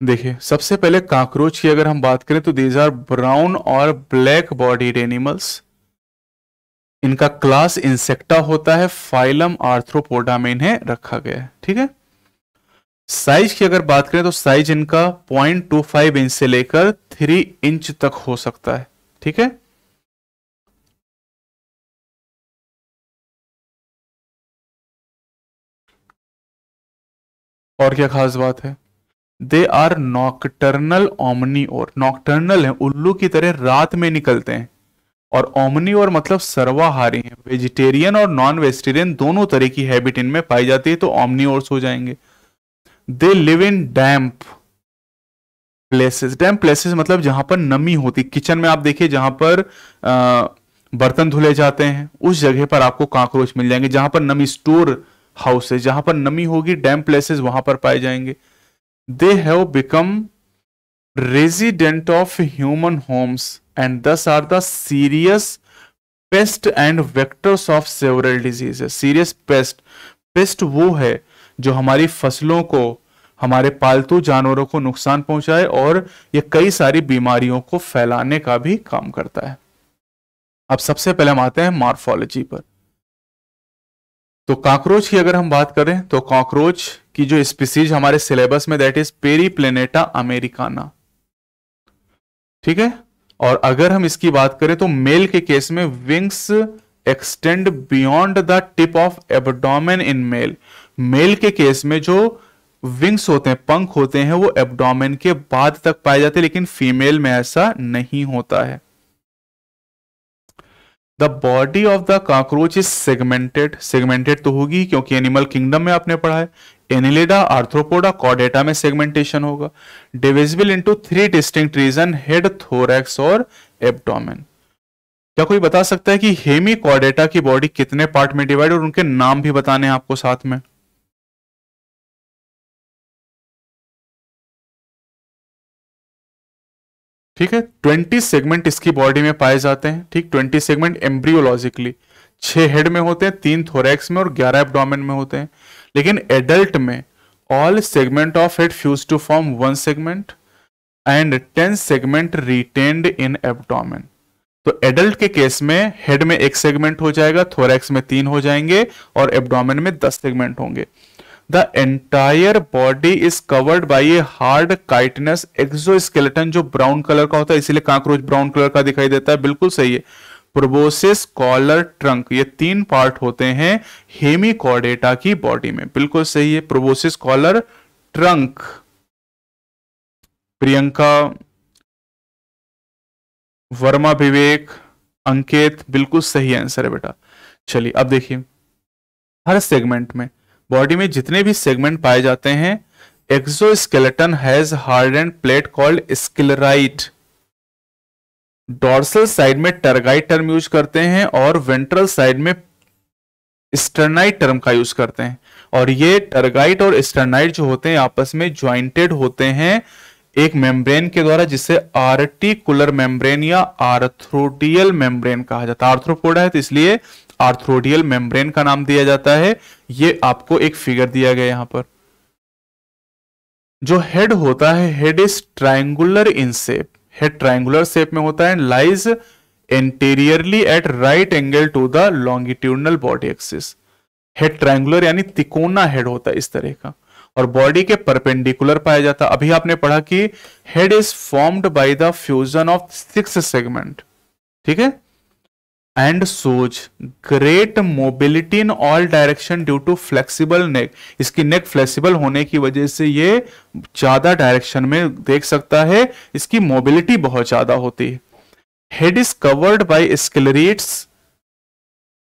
Speaker 1: देखिए सबसे
Speaker 2: पहले काक्रोच की अगर हम बात करें तो दीज आर ब्राउन और ब्लैक बॉडीड एनिमल्स इनका क्लास इंसेक्टा होता है फाइलम आर्थ्रोपोडा में इन्हें रखा गया है ठीक है साइज की अगर बात करें तो साइज इनका पॉइंट टू
Speaker 1: फाइव इंच से लेकर थ्री इंच तक हो सकता है ठीक है और क्या खास बात है दे आर नॉकटर्नल
Speaker 2: ओमनी और नॉकटर्नल है उल्लू की तरह रात में निकलते हैं और ओमनी और मतलब सर्वाहारी हैं वेजिटेरियन और नॉन वेजिटेरियन दोनों तरह की हैबिट इनमें पाई जाती है तो ओमनी ओर्स हो जाएंगे they live in damp places damp places मतलब जहां पर नमी होती किचन में आप देखिए जहां पर आ, बर्तन धुले जाते हैं उस जगह पर आपको कॉकरोच मिल जाएंगे जहां पर नमी स्टोर हाउस है जहां पर नमी होगी डैम्प प्लेसेस वहां पर पाए जाएंगे they have become resident of human homes and thus are the serious pest and vectors of several diseases serious pest pest वो है जो हमारी फसलों को हमारे पालतू जानवरों को नुकसान पहुंचाए और ये कई सारी बीमारियों को फैलाने का भी काम करता है अब सबसे पहले हम आते हैं मार्फोलॉजी पर तो कॉकरोच की अगर हम बात करें तो कॉकरोच की जो स्पीसीज हमारे सिलेबस में that is Periplaneta americana ठीक है और अगर हम इसकी बात करें तो मेल के केस में wings extend beyond the tip of abdomen in male male के केस में जो विंग्स होते हैं पंख होते हैं वो एबडोमेन के बाद तक पाए जाते हैं लेकिन फीमेल में ऐसा नहीं होता है the body of the cockroach is segmented segmented तो होगी क्योंकि एनिमल किंगडम में आपने पढ़ा है एनिलेडा आर्थ्रोपोडा कॉडेटा में सेगमेंटेशन होगा divisible into three distinct region head thorax और एब्डोमेन क्या कोई बता
Speaker 1: सकता है कि हेमी कॉडेटा की बॉडी कितने पार्ट में डिवाइड और उनके नाम भी बताने हैं आपको साथ में ठीक है ट्वेंटी सेगमेंट इसकी बॉडी में पाए जाते हैं ठीक ट्वेंटी सेगमेंट
Speaker 2: एम्ब्रियोलॉजिकली छह हेड में होते हैं तीन थोरैक्स में और ग्यारह एबडोमेन में होते हैं लेकिन एडल्ट में all segment of head fuse to form one segment and ten segment retained in abdomen तो एडल्ट के केस में हेड में एक सेगमेंट हो जाएगा थोरैक्स में तीन हो जाएंगे और एबडोमेन में दस सेगमेंट होंगे the entire body is covered by a hard chitinous exoskeleton जो ब्राउन कलर का होता है इसीलिए कांक्रोच ब्राउन कलर का दिखाई देता है बिल्कुल सही है प्रोबोसिस कॉलर ट्रंक ये तीन पार्ट होते हैं हेमिकॉर्डेटा की बॉडी में बिल्कुल सही है proboscis collar trunk Priyanka Verma Vivek Ankit बिल्कुल सही आंसर है बेटा चलिए अब देखिए हर सेगमेंट में बॉडी में जितने भी सेगमेंट पाए जाते हैं exoskeleton has hard and plate called sclerite dorsal side में टर्गाइट टर्म यूज करते हैं और वेंट्रल साइड में स्टर्नाइट टर्म का यूज करते हैं और ये टर्गाइट और स्टर्नाइट जो होते हैं आपस में ज्वाइंटेड होते हैं एक मेम्ब्रेन के द्वारा जिसे आर्टिकुलर मेम्ब्रेन या आर्थ्रोडियल मेम्ब्रेन कहा जाता है आर्थ्रोपोडा है तो इसलिए आर्थ्रोडियल मेम्ब्रेन का नाम दिया जाता है ये आपको एक फिगर दिया गया यहां पर जो हेड होता है head is triangular in shape head triangular shape में होता है lies anteriorly at right angle to the longitudinal body axis head triangular यानी तिकोना हेड होता है इस तरह का और बॉडी के परपेंडिकुलर पाया जाता अभी आपने पढ़ा कि head is formed by the fusion of six segment ठीक है and shows great mobility in all direction due to flexible neck इसकी नेक फ्लेक्सिबल होने की वजह से ये ज्यादा डायरेक्शन में देख सकता है इसकी मोबिलिटी बहुत ज्यादा होती है head is covered by sclerites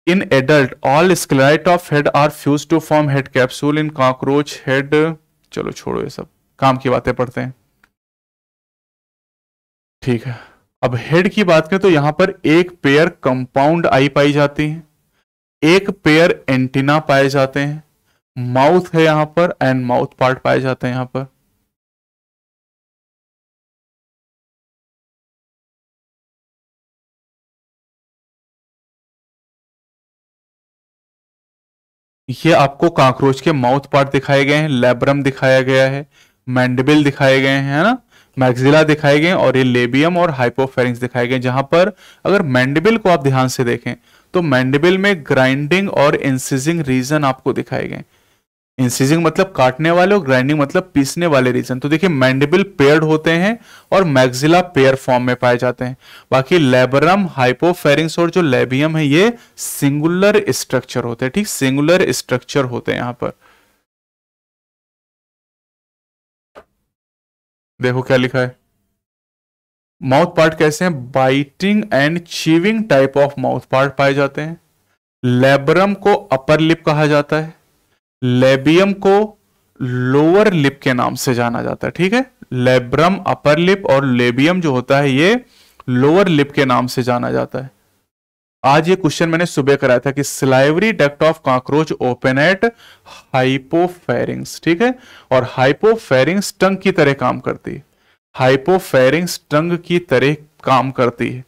Speaker 2: in adult all sclerite of head are fused to form head capsule in cockroach head चलो छोड़ो ये सब काम की बातें पढ़ते हैं ठीक है अब हेड की बात करें तो यहां पर एक पेयर कंपाउंड आई पाई जाती है एक पेयर एंटीना पाए जाते हैं
Speaker 1: माउथ है यहां पर एंड माउथ पार्ट पाए जाते हैं यहां पर ये आपको कांक्रोच के
Speaker 2: माउथ पार्ट दिखाए गए हैं लेब्रम दिखाया गया है मैंडबिल दिखाए गए हैं है ना मैक्सिला दिखाए गए और ये लेबियम और हाइपोफेरिंग्स दिखाए गए जहां पर अगर मैंडिबिल को आप ध्यान से देखें तो मैंडिबिल में ग्राइंडिंग और इंसिजिंग रीजन आपको दिखाए गए इंसिजिंग मतलब काटने वाले और ग्राइंडिंग मतलब पीसने वाले रीजन तो देखिए मैंडिबिल पेयर्ड होते हैं और मैक्सिला पेयर फॉर्म में पाए जाते हैं बाकी लेबरम हाइपोफेरिंग्स और जो लेबियम है ये सिंगुलर स्ट्रक्चर होते हैं ठीक सिंगुलर स्ट्रक्चर होते हैं यहाँ पर
Speaker 1: देखो क्या लिखा है माउथ पार्ट कैसे हैं biting and chewing type of
Speaker 2: mouth part पाए जाते हैं लेबरम को अपर लिप कहा जाता है लेबियम को लोअर लिप के नाम से जाना जाता है ठीक है लेब्रम अपर लिप और लेबियम जो होता है ये लोअर लिप के नाम से जाना जाता है आज ये क्वेश्चन मैंने सुबह कराया था कि salivary duct of cockroach open at hypopharynx ठीक है और हाइपोफेरिंग्स टंग की तरह काम करती है हाइपोफेरिंग्स टंग की तरह काम करती है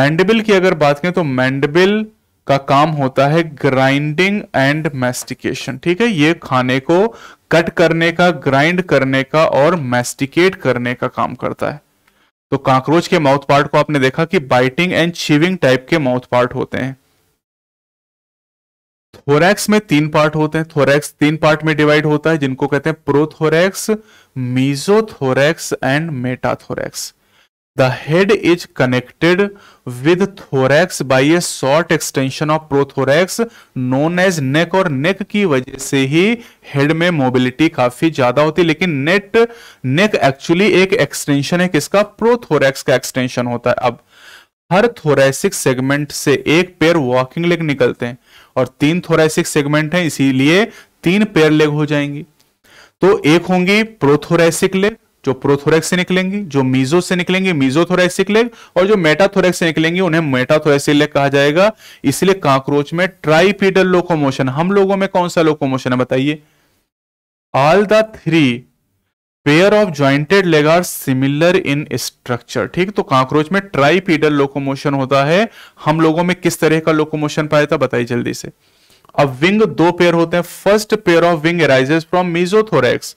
Speaker 2: मैंडबिल की अगर बात करें तो मैंडबिल का काम होता है ग्राइंडिंग एंड मैस्टिकेशन ठीक है ये खाने को कट करने का ग्राइंड करने का और मैस्टिकेट करने का काम करता है तो काक्रोच के माउथ पार्ट को आपने देखा कि बाइटिंग एंड शिविंग टाइप के माउथ पार्ट होते हैं थोरैक्स में तीन पार्ट होते हैं थोरैक्स तीन पार्ट में डिवाइड होता है जिनको कहते हैं prothorax mesothorax and metathorax The head is connected with thorax by a short extension of prothorax known as neck और neck की वजह से ही हेड में मोबिलिटी काफी ज्यादा होती है लेकिन नेट नेक एक्चुअली एक एक्सटेंशन है किसका प्रोथोरैक्स का एक्सटेंशन होता है अब हर थोरेसिक सेगमेंट से एक पेयर वॉकिंग लेग निकलते हैं और तीन थोरेसिक सेगमेंट हैं इसीलिए तीन पेयर लेग हो जाएंगी तो एक होंगी प्रोथोरेसिक लेग जो प्रोथोरेक्स से निकलेंगी जो मीजो से निकलेंगी मीजोथोरेक्सिक लेग और जो मेटाथोरेक्स से निकलेंगी उन्हें मेटाथोरेक्सिक लेग कहा जाएगा इसलिए कांक्रोच में ट्राइपीडल लोकोमोशन हम लोगों में कौन सा लोकोमोशन है बताइए all the three pair of jointed leg are similar in structure ठीक तो कांक्रोच में ट्राइपीडल लोकोमोशन होता है हम लोगों में किस तरह का लोकोमोशन पाया था बताइए जल्दी से अब विंग दो पेयर होते हैं first pair of wing arises from mesothorax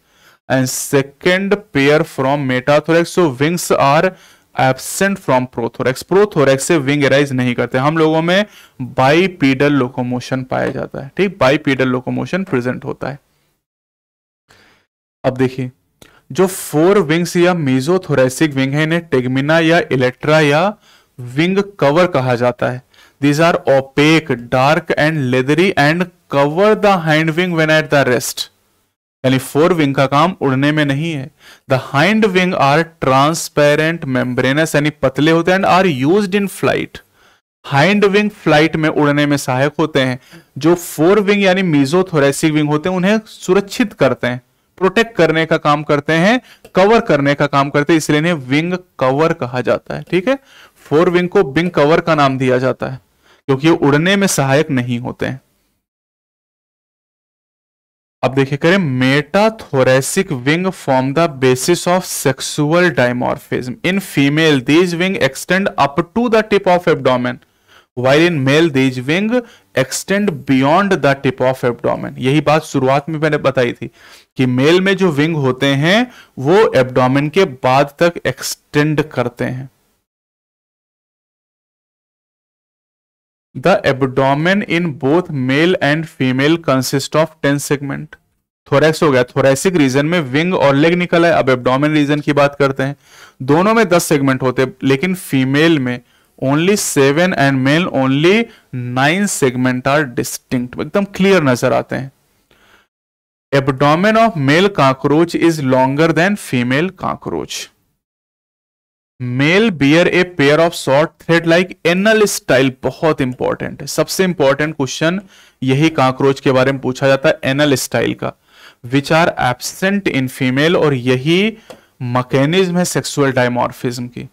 Speaker 2: and second pair from metathorax so wings are absent from prothorax prothorax से विंग एराइज नहीं करते हम लोगों में बाईपीडल लोकोमोशन पाया जाता है ठीक बाईपीडल लोकोमोशन प्रेजेंट होता है अब देखिए जो फोर विंग्स या मेजोथोरेसिक विंग है इन्हें टेगमिना या इलेक्ट्रा या विंग कवर कहा जाता है these are opaque dark and leathery and cover the hind wing when at the rest यानी फोर विंग का काम उड़ने में नहीं है the hind wing are transparent membranous यानी पतले होते हैं and are use in flight hind wing flight में उड़ने में सहायक होते हैं जो फोर विंग यानी मीजोथोरेसिक विंग होते हैं उन्हें सुरक्षित करते हैं प्रोटेक्ट करने का काम करते हैं कवर करने का काम करते हैं इसलिए इन्हें विंग कवर कहा जाता है ठीक है फोर विंग को विंग कवर का नाम दिया जाता है क्योंकि ये उड़ने में सहायक नहीं होते हैं अब देखिए करें metathoracic wing form the basis of sexual dimorphism in female these wing extend up to the tip of abdomen while in male these wing extend beyond the tip of abdomen यही बात शुरुआत में मैंने बताई थी कि मेल में जो विंग होते हैं वो एब्डोमेन के बाद तक एक्सटेंड करते हैं the abdomen in both male and female consist of ten segment thorax हो गया थोरेसिक रीजन में विंग और लेग निकल है अब एबडोमेन रीजन की बात करते हैं दोनों में दस सेगमेंट होते लेकिन फीमेल में only seven and male only nine segment are distinct एकदम क्लियर नजर आते हैं abdomen of male cockroach is longer than female cockroach male bear a pair of short thread like anal style बहुत important है सबसे important question यही कांक्रोच के बारे में पूछा जाता है एनल स्टाइल का which are absent in female और यही मकैनिज्म है सेक्सुअल डायमोरफिज्म की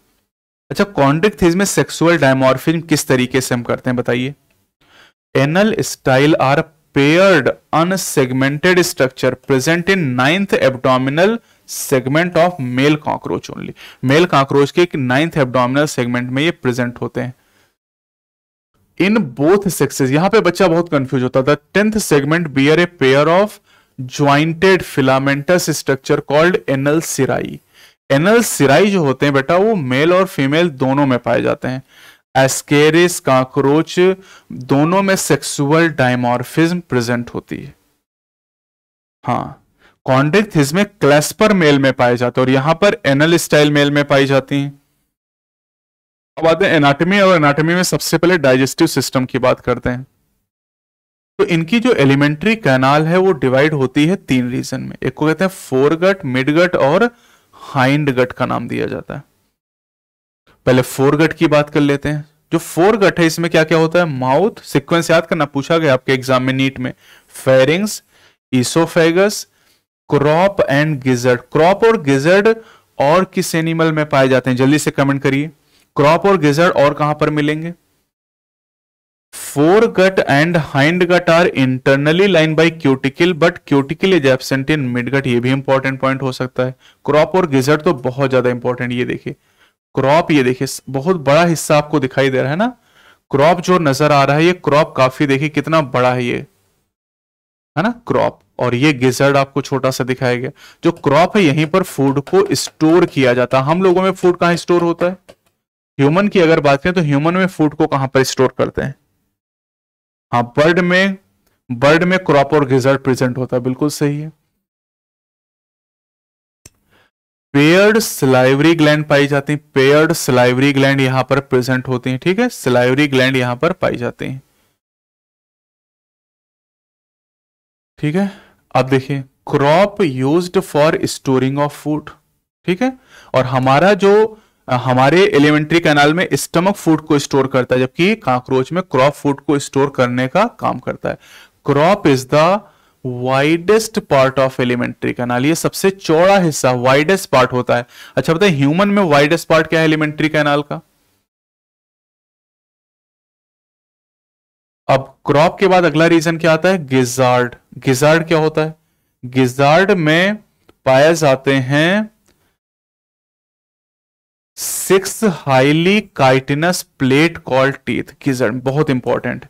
Speaker 2: अच्छा थीज में सेक्सुअल डायमोरफिज्म किस तरीके से हम करते हैं बताइए anal style are paired unsegmented structure present in ninth abdominal segment of male cockroach only male cockroach के एक नाइन्थ एबडोमिनल सेगमेंट में ये प्रेजेंट होते हैं इन बोथ सेक्सेस यहां पे बच्चा बहुत कंफ्यूज होता था tenth segment bear a pair of jointed filamentous structure called anal cerci anal cerci जो होते हैं बेटा वो मेल और फीमेल दोनों में पाए जाते हैं एस्केरिस काकरोच दोनों में सेक्सुअल डायमोरफिज्म प्रेजेंट होती है हाँ कॉन्ड्रिक्थिस में क्लेस्पर मेल में पाए जाते हैं और यहां पर एनल स्टाइल मेल में पाई जाती हैं अब आते हैं एनाटमी और एनाटमी में सबसे पहले डाइजेस्टिव सिस्टम की बात करते हैं तो इनकी जो एलिमेंट्री कैनाल है वो डिवाइड होती है तीन रीजन में एक को कहते हैं फोरगट मिडगट और हाइंड गट का नाम दिया जाता है पहले फोरगट की बात कर लेते हैं जो फोरगट है इसमें क्या क्या होता है माउथ सिक्वेंस याद करना पूछा गया आपके एग्जाम में नीट में pharynx oesophagus crop and gizzard crop और गिजर्ड और किस एनिमल में पाए जाते हैं जल्दी से कमेंट करिए क्रॉप और गिजर्ड और कहां पर मिलेंगे fore gut and hind gut are internally line by cuticle but cuticle is absent in mid gut ये भी इंपॉर्टेंट पॉइंट हो सकता है क्रॉप और गिजर्ड तो बहुत ज्यादा इंपॉर्टेंट ये देखिए क्रॉप ये देखिए बहुत बड़ा हिस्सा आपको दिखाई दे रहा है ना क्रॉप जो नजर आ रहा है ये क्रॉप काफी देखिए कितना बड़ा है ये है ना क्रॉप और ये गिजर्ड आपको छोटा सा दिखाया गया जो क्रॉप है यहीं पर फूड को स्टोर किया जाता है हम लोगों में फूड कहां स्टोर होता है ह्यूमन की अगर बात करें तो ह्यूमन में फूड को कहां पर स्टोर करते हैं हाँ बर्ड में बर्ड में क्रॉप और गिजर्ड प्रेजेंट होता है बिल्कुल सही है पेयर्ड सिलाइवरी ग्लैंड पाई जाती है पेयर्ड सिलाइवरी ग्लैंड यहां पर प्रेजेंट होती है ठीक है सिलाइवरी ग्लैंड यहां पर पाई जाती है ठीक है अब देखिए crop used for storing of food ठीक है और हमारा जो हमारे एलिमेंट्री कैनाल में स्टमक फूड को स्टोर करता है जबकि कांक्रोच में क्रॉप फूड को स्टोर करने का काम करता है crop is the widest part of alimentary canal ये सबसे चौड़ा हिस्सा वाइडेस्ट पार्ट होता है अच्छा बताए ह्यूमन में वाइडेस्ट पार्ट क्या है एलिमेंट्री कैनाल का अब क्रॉप के बाद अगला रीजन क्या आता है गिजार्ड गिजार्ड क्या होता है गिजार्ड में पाए जाते हैं six highly chitinous plate called teeth gizzard बहुत इंपॉर्टेंट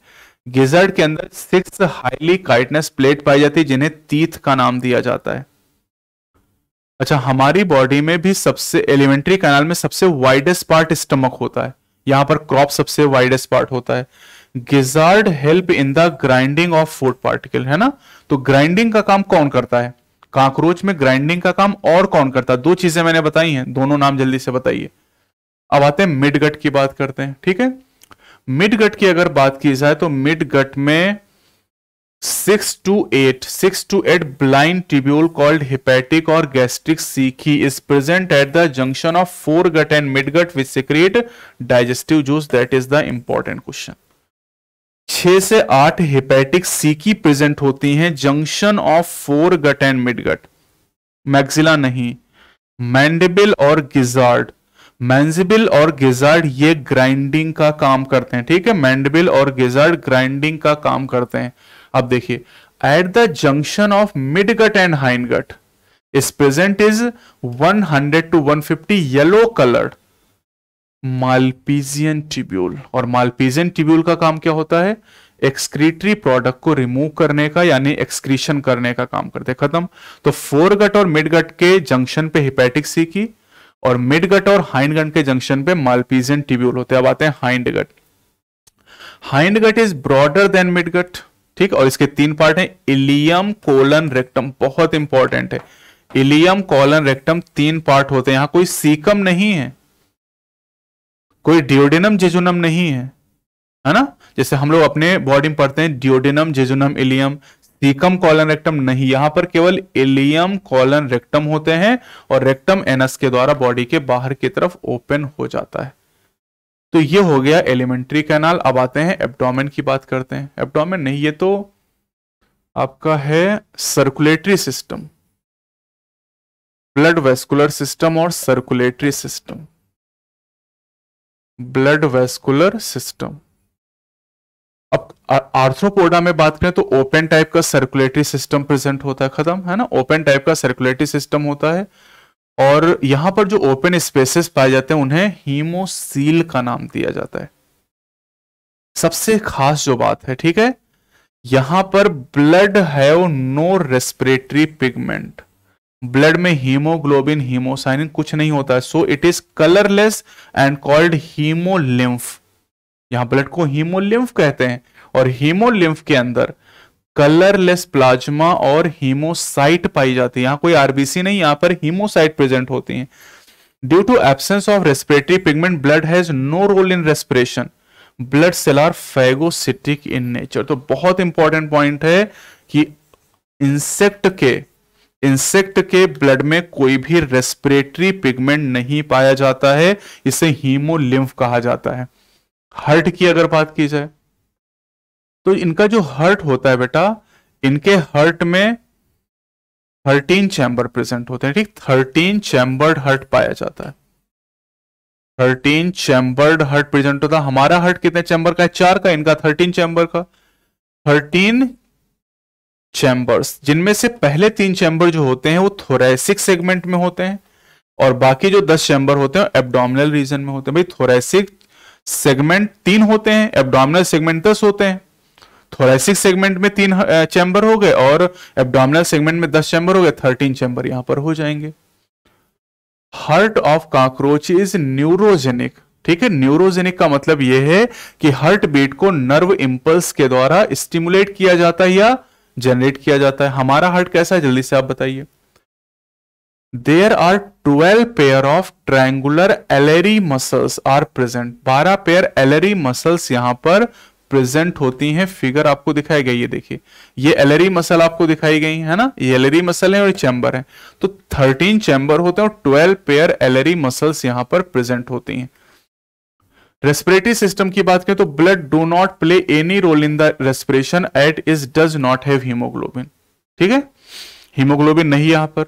Speaker 2: गिजर्ड के अंदर सिक्स हाईली काइटनस प्लेट पाई जाती है जिन्हें तीथ का नाम दिया जाता है अच्छा हमारी बॉडी में भी सबसे एलिमेंट्री कैनाल में सबसे वाइडेस्ट पार्ट स्टमक होता है यहां पर क्रॉप सबसे वाइडेस्ट पार्ट होता है gizzard help in the grinding of food particle है ना तो ग्राइंडिंग का काम कौन करता है कांक्रोच में ग्राइंडिंग का काम और कौन करता है दो चीजें मैंने बताई हैं दोनों नाम जल्दी से बताइए अब आते हैं मिडगट की बात करते हैं ठीक है मिडगट की अगर बात की जाए तो मिडगट में six to eight six to eight blind tubule called hepatic और gastric caeca is present at the junction of fore gut and midgut which secrete digestive juice that is the important question छह से आठ hepatic caeca present होती हैं junction of fore gut and mid gut maxilla नहीं mandible और gizzard मैंजिबिल और gizzard ये grinding का काम करते हैं ठीक है मैंडेबिल और गिजार्ड ग्राइंडिंग का काम करते हैं अब देखिए at the junction of mid gut and hind gut is present is 100 to 150 yellow coloured malpighian tubule और मालपीजियन टिब्यूल का काम क्या होता है एक्सक्रीटरी प्रोडक्ट को रिमूव करने का यानी एक्सक्रीशन करने का काम करते हैं खत्म तो फोर गट और मिड गट के जंक्शन पे हिपैटिक सी की और मिड गट और हाइंड गट के जंक्शन पे मालपीजियन टिब्यूल होते हैं अब आते हैं hind gut hind gut is broader than mid gut ठीक और इसके तीन पार्ट है इलियम कोलन रेक्टम बहुत इंपॉर्टेंट है इलियम कोलन रेक्टम तीन पार्ट होते हैं यहां कोई सीकम नहीं है कोई डिओडेनम जेजुनम नहीं है है ना जैसे हम लोग अपने बॉडी में पढ़ते हैं duodenum jejunum ileum caecum colon rectum नहीं यहां पर केवल इलियम कॉलन रेक्टम होते हैं और रेक्टम एनस के द्वारा बॉडी के बाहर की तरफ ओपन हो जाता है तो ये हो गया एलिमेंट्री कैनाल अब आते हैं एब्डोमेन की बात करते हैं एब्डोमेन नहीं ये तो आपका है circulatory system blood vascular system और circulatory system blood vascular system अब आर्थ्रोपोडा में बात करें तो ओपन टाइप का सर्कुलेटरी सिस्टम प्रेजेंट होता है खत्म है ना ओपन टाइप का सर्कुलेटरी सिस्टम होता है और यहां पर जो ओपन स्पेसेस पाए जाते हैं उन्हें हीमोसील का नाम दिया जाता है सबसे खास जो बात है ठीक है यहां पर blood have no respiratory pigment blood में हीमोग्लोबिन हीमोसाइनिन कुछ नहीं होता है so it is colourless and called haemolymph यहां ब्लड को हीमोलिम्फ कहते हैं और हीमोलिम्फ के अंदर कलरलेस प्लाज्मा और हीमोसाइट पाई जाती है यहां कोई आरबीसी नहीं यहां पर हीमोसाइट प्रेजेंट होती है due to absence of respiratory pigment blood has no role in respiration blood cell are phagocytic in nature तो बहुत इंपॉर्टेंट पॉइंट है कि इंसेक्ट के इंसेक्ट के ब्लड में कोई भी रेस्पिरेटरी पिगमेंट नहीं पाया जाता है इसे हीमोलिम्फ कहा जाता है हर्ट की अगर बात की जाए तो इनका जो हर्ट होता है बेटा इनके हर्ट में थर्टीन चैम्बर प्रेजेंट होते हैं ठीक थर्टीन चैम्बर्ड हर्ट पाया जाता है थर्टीन चैम्बर्ड हर्ट प्रेजेंट होता है हमारा हर्ट कितने चैम्बर का है चार का इनका थर्टीन चैम्बर का थर्टीन चैम्बर्स जिनमें से पहले तीन चैम्बर जो होते हैं वो थोरेसिक सेगमेंट में होते हैं और बाकी जो दस चैम्बर होते हैं एबडोमिनल रीजन में होते हैं भाई थोरेसिक सेगमेंट तीन होते हैं एबडोमिनल सेगमेंट दस होते हैं थोरेसिक सेगमेंट में तीन चैम्बर हो गए और एबडोमिनल सेगमेंट में दस चैम्बर हो गए थर्टीन चैम्बर यहां पर हो जाएंगे heart of cockroach is neurogenic ठीक है न्यूरोजेनिक का मतलब यह है कि हर्ट बीट को नर्व इंपल्स के द्वारा स्टिमुलेट किया जाता है या जनरेट किया जाता है हमारा हार्ट कैसा है जल्दी से आप बताइए there are twelve pair of triangular alary muscles are present बारह पेयर एलेरी मसल्स यहां पर प्रेजेंट होती हैं फिगर आपको दिखाई गई है देखिए ये एलरी मसल आपको दिखाई गई है ना ये एलरी मसल है और चैम्बर है तो थर्टीन चैम्बर होते हैं और ट्वेल्व पेयर एलरी मसल्स यहां पर प्रेजेंट होती हैं रेस्पिरेटरी सिस्टम की बात करें तो blood do not play any role in the respiration it is does not have haemoglobin ठीक है हीमोग्लोबिन नहीं यहां पर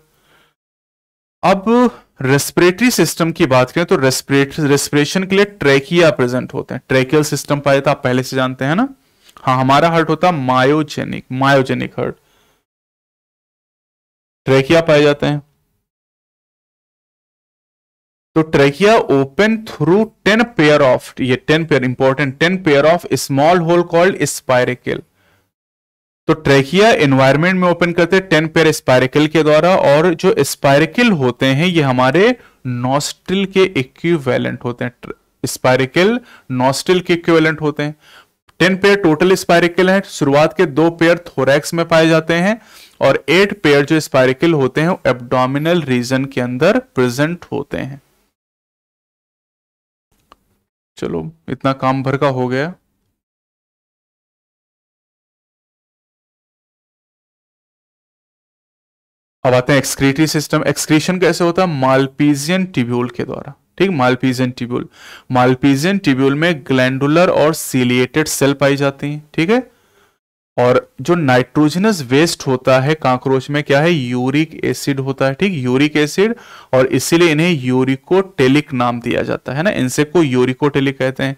Speaker 2: अब रेस्पिरेटरी सिस्टम की बात करें तो रेस्पिरेटरी रेस्पिरेशन के लिए ट्रेकिया प्रेजेंट होते हैं ट्रेकियल सिस्टम पाए तो आप पहले
Speaker 1: से जानते हैं ना हाँ हमारा हर्ट होता है मायोजेनिक मायोजेनिक हर्ट ट्रेकिया पाए जाते हैं
Speaker 2: तो trachea open through ten pair of ये ten pair important ten pair of small hole called spiracle तो ट्रेकिया एनवायरमेंट में ओपन करते हैं टेन पेयर स्पायरिकल के द्वारा और जो स्पायरिकल होते हैं ये हमारे नॉस्ट्रिल के इक्विवेलेंट होते हैं स्पायरिकल नॉस्ट्रिल के इक्विवेलेंट होते हैं टेन पेयर टोटल स्पायरिकल है शुरुआत के दो पेयर थोरैक्स में पाए जाते हैं और एट पेयर जो स्पाइरिकल होते हैं एब्डोमिनल रीजन के अंदर प्रेजेंट होते हैं
Speaker 1: चलो इतना काम भर का हो गया अब आते हैं एक्सक्रीटरी सिस्टम एक्सक्रीशन कैसे होता है मालपीजियन ट्यूब्यूल के
Speaker 2: द्वारा ठीक मालपीजियन ट्यूब्यूल मालपीजियन ट्यूब्यूल में ग्लैंडुलर और सीलिएटेड सेल पाई जाती हैं ठीक है और जो नाइट्रोजनस वेस्ट होता है कांक्रोच में क्या है यूरिक एसिड होता है ठीक यूरिक एसिड और इसीलिए इन्हें यूरिकोटेलिक नाम दिया जाता है ना इनसे को यूरिकोटेलिक कहते हैं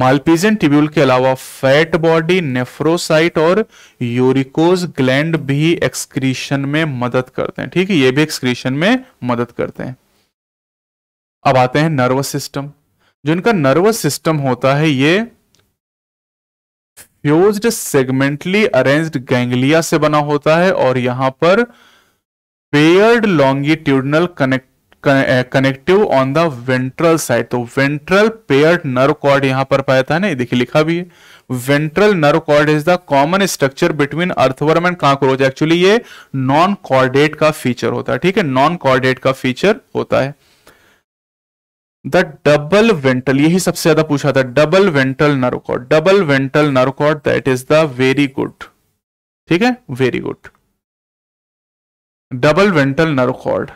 Speaker 2: मालपीजन टिब्यूल के अलावा फैट बॉडी नेफ्रोसाइट और यूरिकोज ग्लैंड भी एक्सक्रीशन में मदद करते हैं ठीक है ये भी एक्सक्रीशन में मदद करते हैं अब आते हैं नर्वस सिस्टम जो इनका नर्वस सिस्टम होता है ये फ्यूज्ड सेगमेंटली अरेंज्ड गैंगलिया से बना होता है और यहां पर paired longitudinal connect connective on the ventral side तो वेंट्रल पेयर्ड नर्व कॉर्ड यहां पर पाया था ना देखिए लिखा भी है ventral nerve cord is the common structure between earthworm and cockroach actually ये नॉन कॉर्डेट का फीचर होता है ठीक है नॉन कॉर्डेट का फीचर होता है द डबल वेंटल यही सबसे ज्यादा पूछा था double ventral nerve cord double
Speaker 1: ventral nerve cord that is the very good ठीक है very good double ventral nerve cord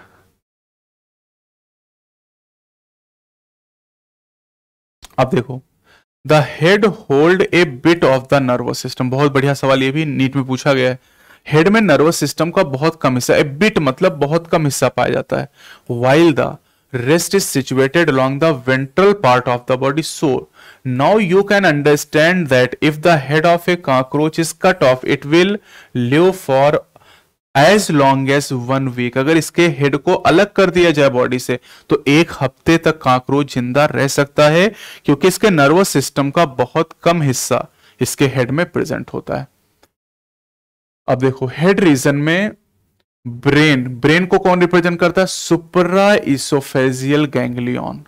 Speaker 1: अब देखो the head hold
Speaker 2: a bit of the nervous system बहुत बढ़िया सवाल ये भी नीट में पूछा गया है हेड में नर्वस सिस्टम का बहुत कम हिस्सा ए बिट मतलब बहुत कम हिस्सा पाया जाता है while the Rest is situated along the ventral part of the body. So now you can understand that if the head of a cockroach is cut off, it will live for as long as one week अगर इसके head को अलग कर दिया जाए body से तो एक हफ्ते तक काकरोच जिंदा रह सकता है क्योंकि इसके नर्वस सिस्टम का बहुत कम हिस्सा इसके हेड में प्रेजेंट होता है अब देखो हेड रीजन में ब्रेन ब्रेन को कौन रिप्रेजेंट करता है supra oesophageal ganglion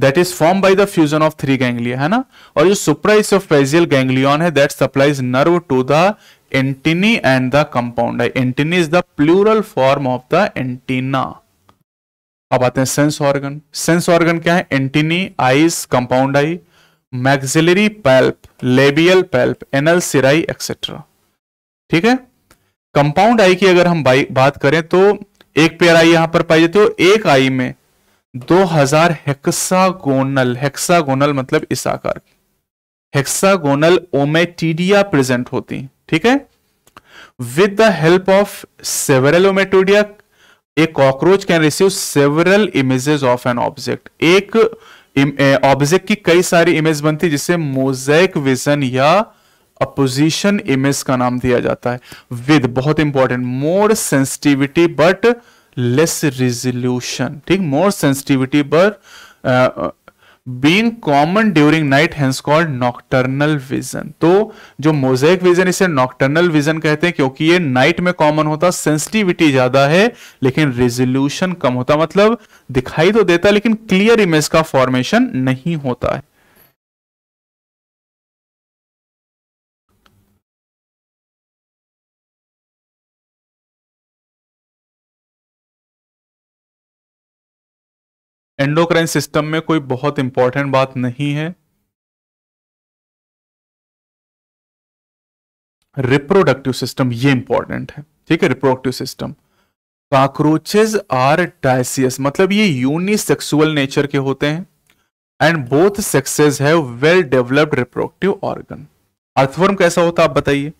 Speaker 2: that is form by the fusion of three ganglia है ना और जो सुपरा इसोफेजियल गैंग्लियन है that supplies nerve to the antennae and the compound antennae is the plural form of the antenna अब आते हैं sense organ sense organ क्या है antennae eyes compound eye maxillary palp labial palp anal सिराई etcetera ठीक है compound आई की अगर हम बात करें तो एक पेयर आई यहां पर पाई जाती है और एक आई में 2000 हेक्सागोनल हेक्सागोनल मतलब इस आकार की हेक्सागोनल ओमेटीडिया प्रेजेंट होती हैं ठीक है with the help of several ommatidia एक cockroach can receive several images of an object एक ऑब्जेक्ट eh, की कई सारी इमेज बनती है जिसे मोजेक विजन या अपोजिशन इमेज का नाम दिया जाता है विद बहुत important more sensitivity but less resolution ठीक more sensitivity but being common during night hence called nocturnal vision तो जो मोजेक विजन इसे नॉक्टर्नल विजन कहते हैं क्योंकि ये नाइट में कॉमन होता सेंसिटिविटी ज्यादा है लेकिन रिजोल्यूशन कम होता मतलब दिखाई तो देता लेकिन
Speaker 1: क्लियर इमेज का फॉर्मेशन नहीं होता है एंडोक्राइन सिस्टम में कोई बहुत इंपॉर्टेंट बात नहीं है
Speaker 2: रिप्रोडक्टिव सिस्टम ये इंपॉर्टेंट है ठीक है reproductive system cockroaches are dioecious मतलब ये यूनिसेक्सुअल नेचर के होते हैं एंड बोथ सेक्सेस है well developed reproductive organ
Speaker 1: earthworm कैसा होता है आप बताइए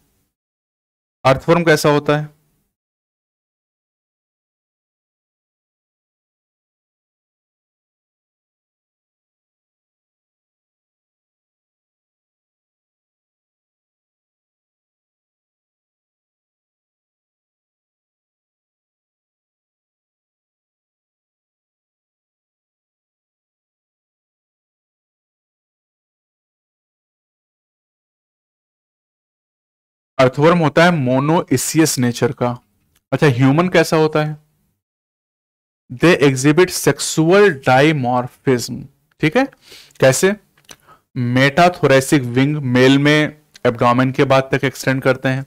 Speaker 1: अर्थवर्म कैसा होता है अर्थवर्म होता है मोनोइसियस नेचर का
Speaker 2: अच्छा ह्यूमन कैसा होता है दे एग्जिबिट सेक्सुअल डाइमॉर्फिज्म ठीक है कैसे मेटाथोरेसिक विंग मेल में एब्डोमेन के बाद तक एक्सटेंड करते हैं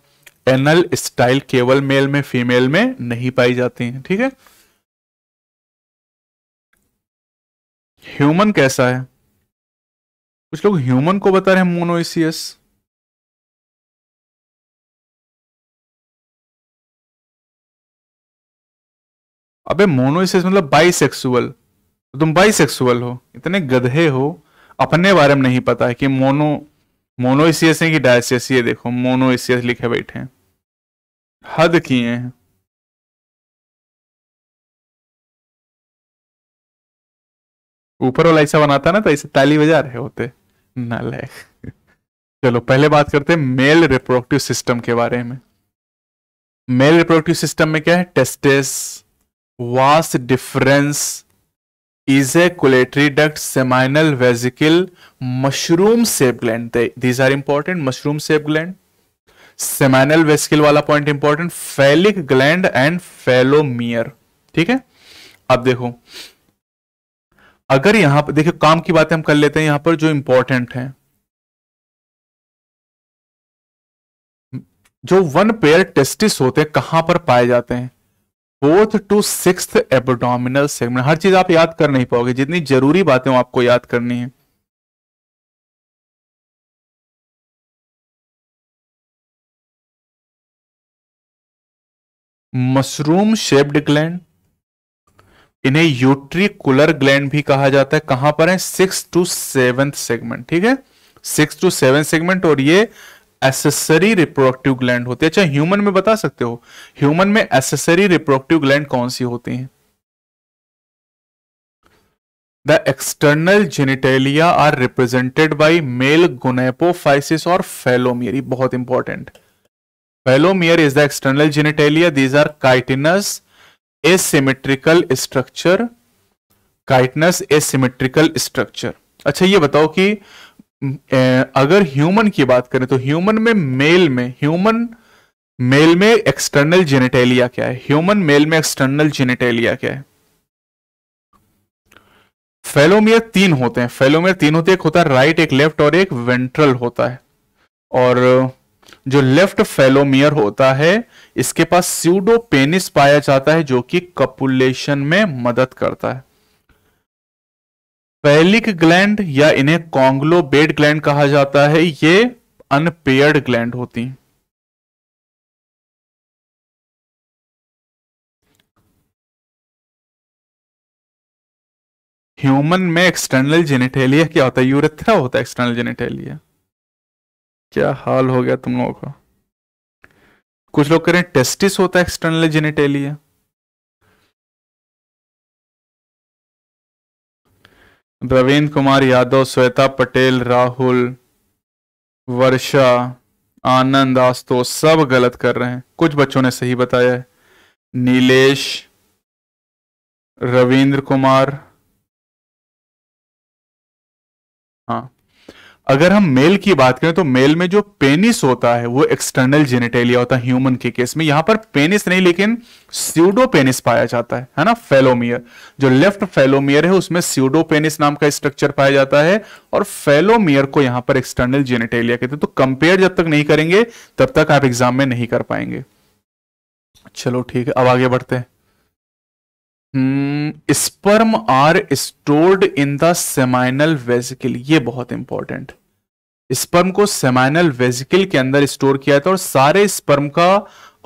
Speaker 2: एनल स्टाइल केवल मेल में फीमेल में नहीं पाई जाती है ठीक है
Speaker 1: ह्यूमन कैसा है कुछ लोग ह्यूमन को बता रहे हैं मोनोइसियस अबे मोनोसेक्स मतलब बाईसेक्सुअल तो तुम
Speaker 2: बाइसेक्सुअल हो इतने गधे हो अपने बारे में नहीं पता है कि मोनो
Speaker 1: मोनोइसियस है कि डायसियस ये देखो मोनोइसियस लिखे बैठे हैं हद किए हैं ऊपर वाला ऐसा बनाता ना तो ऐसे ताली बजा रहे होते नालायक
Speaker 2: चलो पहले बात करते हैं मेल रिप्रोडक्टिव सिस्टम के बारे में मेल रिप्रोडक्टिव सिस्टम में क्या है testes vas deferens ejaculatory duct seminal vesicle mushroom shaped gland these are important mushroom shaped gland seminal vesicle वाला point important phallic gland and phallomere ठीक है अब देखो अगर यहां पर देखिए काम की बातें हम कर लेते हैं यहां पर जो इंपॉर्टेंट है जो वन पेयर टेस्टिस होते हैं कहां पर पाए जाते हैं fourth to six abdominal segment हर चीज आप याद कर नहीं पाओगे
Speaker 1: जितनी जरूरी बातें आपको याद करनी है मशरूम शेप्ड ग्लैंड इन्हें यूट्रिकुलर ग्लैंड भी
Speaker 2: कहा जाता है कहां पर है सिक्स टू सेवेंथ सेगमेंट ठीक है सिक्स टू सेवेंथ सेगमेंट और ये एसेसरी रिप्रोडक्टिव ग्लैंड होती है अच्छा ह्यूमन में बता सकते हो ह्यूमन में एसेसरी रिप्रोडक्टिव ग्लैंड कौन सी होती हैं the external genitalia are represented by male gonapophysis और फेलोमियर बहुत important phallomere is the external genitalia these are chitinous asymmetrical structure chitinous asymmetrical structure अच्छा ये बताओ कि अगर ह्यूमन की बात करें तो ह्यूमन में मेल में ह्यूमन मेल में एक्सटर्नल जेनेटेलिया क्या है ह्यूमन मेल में एक्सटर्नल जेनेटेलिया क्या है फेलोमियर तीन होते हैं फेलोमियर तीन होते हैं एक होता है राइट एक लेफ्ट और एक वेंट्रल होता है और जो लेफ्ट फेलोमियर होता है इसके पास स्यूडो पेनिस पाया जाता है जो कि कपुलेशन में मदद करता है
Speaker 1: पैलिक ग्लैंड या इन्हें कॉन्ग्लोबेड ग्लैंड कहा जाता है ये अनपेयर्ड ग्लैंड होती ह्यूमन में एक्सटर्नल जेनेटेलिया क्या होता है यूरेथ्रा होता है एक्सटर्नल जेनेटेलिया क्या हाल हो गया तुम लोगों का कुछ लोग कह रहे हैं टेस्टिस होता है एक्सटर्नल जेनेटेलिया प्रवीण कुमार यादव श्वेता पटेल राहुल
Speaker 2: वर्षा आनंद आस्तो सब गलत कर रहे हैं कुछ बच्चों ने सही बताया है
Speaker 1: नीलेश रविंद्र कुमार हाँ अगर हम मेल की बात करें तो
Speaker 2: मेल में जो पेनिस होता है वो एक्सटर्नल जेनेटेलिया होता है ह्यूमन के केस में यहां पर पेनिस नहीं लेकिन स्यूडो पेनिस पाया जाता है है ना फेलोमियर जो लेफ्ट फेलोमियर है उसमें स्यूडो पेनिस नाम का स्ट्रक्चर पाया जाता है और फेलोमियर को यहां पर एक्सटर्नल जेनेटेलिया कहते हैं तो कंपेयर जब तक नहीं करेंगे तब तक आप एग्जाम में नहीं कर पाएंगे चलो ठीक है अब आगे बढ़ते हैं sperm are stored in the seminal vesicle ये बहुत इंपॉर्टेंट स्पर्म को सेमाइनल वेजिकल के अंदर स्टोर किया जाता है और सारे स्पर्म का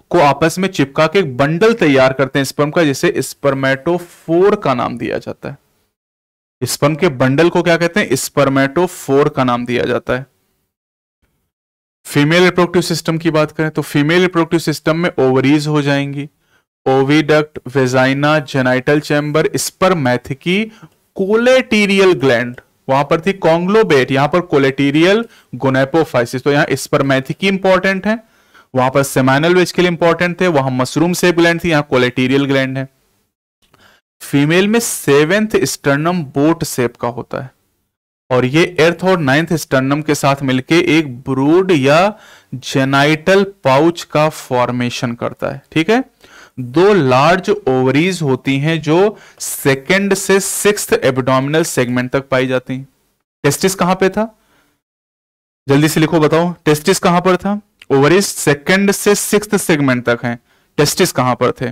Speaker 2: को आपस में चिपका के एक बंडल तैयार करते हैं स्पर्म का जिसे स्पर्मेटोफोर का नाम दिया जाता है स्पर्म के बंडल को क्या कहते हैं स्पर्मेटोफोर का नाम दिया जाता है फीमेल रिप्रोडक्टिव सिस्टम की बात करें तो फीमेल रिप्रोडक्टिव सिस्टम में ओवरीज हो जाएंगी oviduct vagina genital chamber spermathecae colleterial gland वहां पर थी कॉन्ग्लोबेट यहां पर कोलेटीरियल गोनेपोफाइसिस तो यहां स्पर्मैथिकी इंपॉर्टेंट है वहां पर सेमाइनल वेज के लिए इंपॉर्टेंट थे वहां मशरूम सेप ग्लैंड थी यहां कोलेटीरियल ग्लैंड है फीमेल में सेवेंथ स्टर्नम बोट सेप का होता है और ये एर्थ और नाइन्थ स्टर्नम के साथ मिलके एक ब्रूड या जेनाइटल पाउच का फॉर्मेशन करता है ठीक है दो लार्ज ओवरीज होती हैं जो सेकेंड से सिक्स एबडोमिनल सेगमेंट तक पाई जाती हैं टेस्टिस कहां पे था जल्दी से लिखो बताओ
Speaker 1: टेस्टिस कहां पर था ओवरीज सेकेंड से सिक्स सेगमेंट तक हैं टेस्टिस कहां पर थे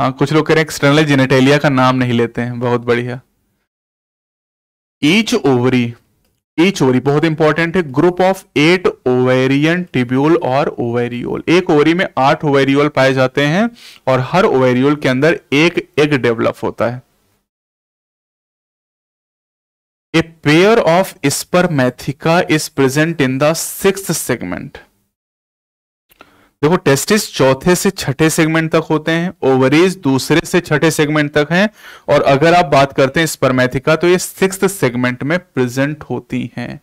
Speaker 1: हाँ कुछ लोग कह रहे हैं एक्सटर्नल जेनेटेलिया का नाम नहीं लेते हैं बहुत बढ़िया ईच ओवरी ईच
Speaker 2: ओवरी बहुत इंपॉर्टेंट है group of eight ovarian tubule और ओवेरियोल एक ओवरी में आठ ओवेरियोल पाए जाते हैं और हर ओवेरियोल के अंदर एक एग डेवलप होता
Speaker 1: है a pair of spermatheca is present in the six segment देखो
Speaker 2: टेस्टिस चौथे से छठे सेगमेंट तक होते हैं ओवरीज दूसरे से छठे सेगमेंट तक हैं
Speaker 1: और अगर आप बात करते हैं स्पर्मेथिका तो ये सिक्स सेगमेंट में प्रेजेंट होती हैं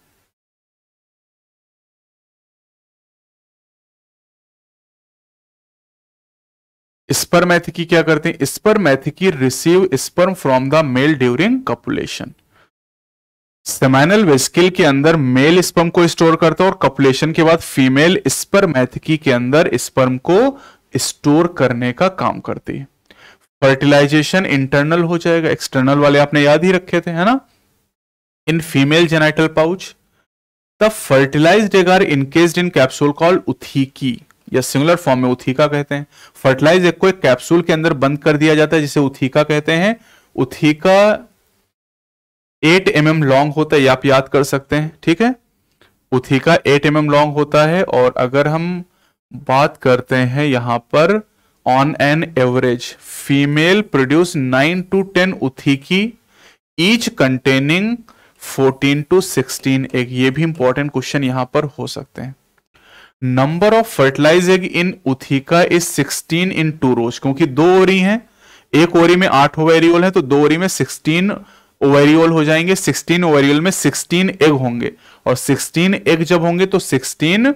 Speaker 1: स्पर्मैथिकी क्या करते हैं spermathecae receive
Speaker 2: sperm from the male during copulation seminal vesicle के अंदर मेल स्पर्म को स्टोर करता है और कपुलेशन के बाद फीमेल स्पर्मैथिकी के अंदर स्पर्म को स्टोर करने का काम करती है फर्टिलाइजेशन इंटरनल हो जाएगा एक्सटर्नल वाले आपने याद ही रखे थे है ना in female genital pouch the fertilize eggs are encased in capsule call oothecae या सिंगुलर फॉर्म में उथीका कहते हैं फर्टिलाइज एक को एक कैप्सूल के अंदर बंद कर दिया जाता है जिसे उथीका कहते हैं ootheca eight M M long होता है ये आप याद कर सकते हैं ठीक है उथी का एट एम एम लॉन्ग होता है और अगर हम बात करते हैं यहां पर on an average female produce nine to ten oothecae each containing fourteen to sixteen egg ये भी इंपॉर्टेंट क्वेश्चन यहां पर हो सकते हैं number of fertilize egg in ootheca is sixteen in two rows क्योंकि दो ओरी हैं एक ओरी में आठ ओवेरियोल है तो दो ओरी में सिक्सटीन ओवेरियोल हो जाएंगे 16 ओवेरियोल में 16 एग होंगे और 16 एग जब होंगे तो 16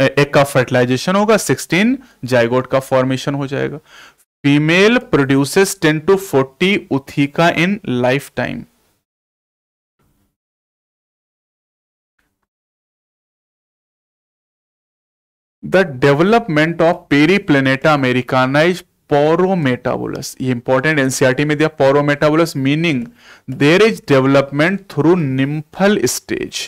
Speaker 2: एग का फर्टिलाइजेशन होगा 16 जाइगोट का फॉर्मेशन हो जाएगा female produces 10 to 40
Speaker 1: ootheca in life time the development
Speaker 2: of Periplaneta is paurometabolous ये इंपॉर्टेंट एनसीआरटी e में दिया paurometabolous meaning there is development through nymphal stage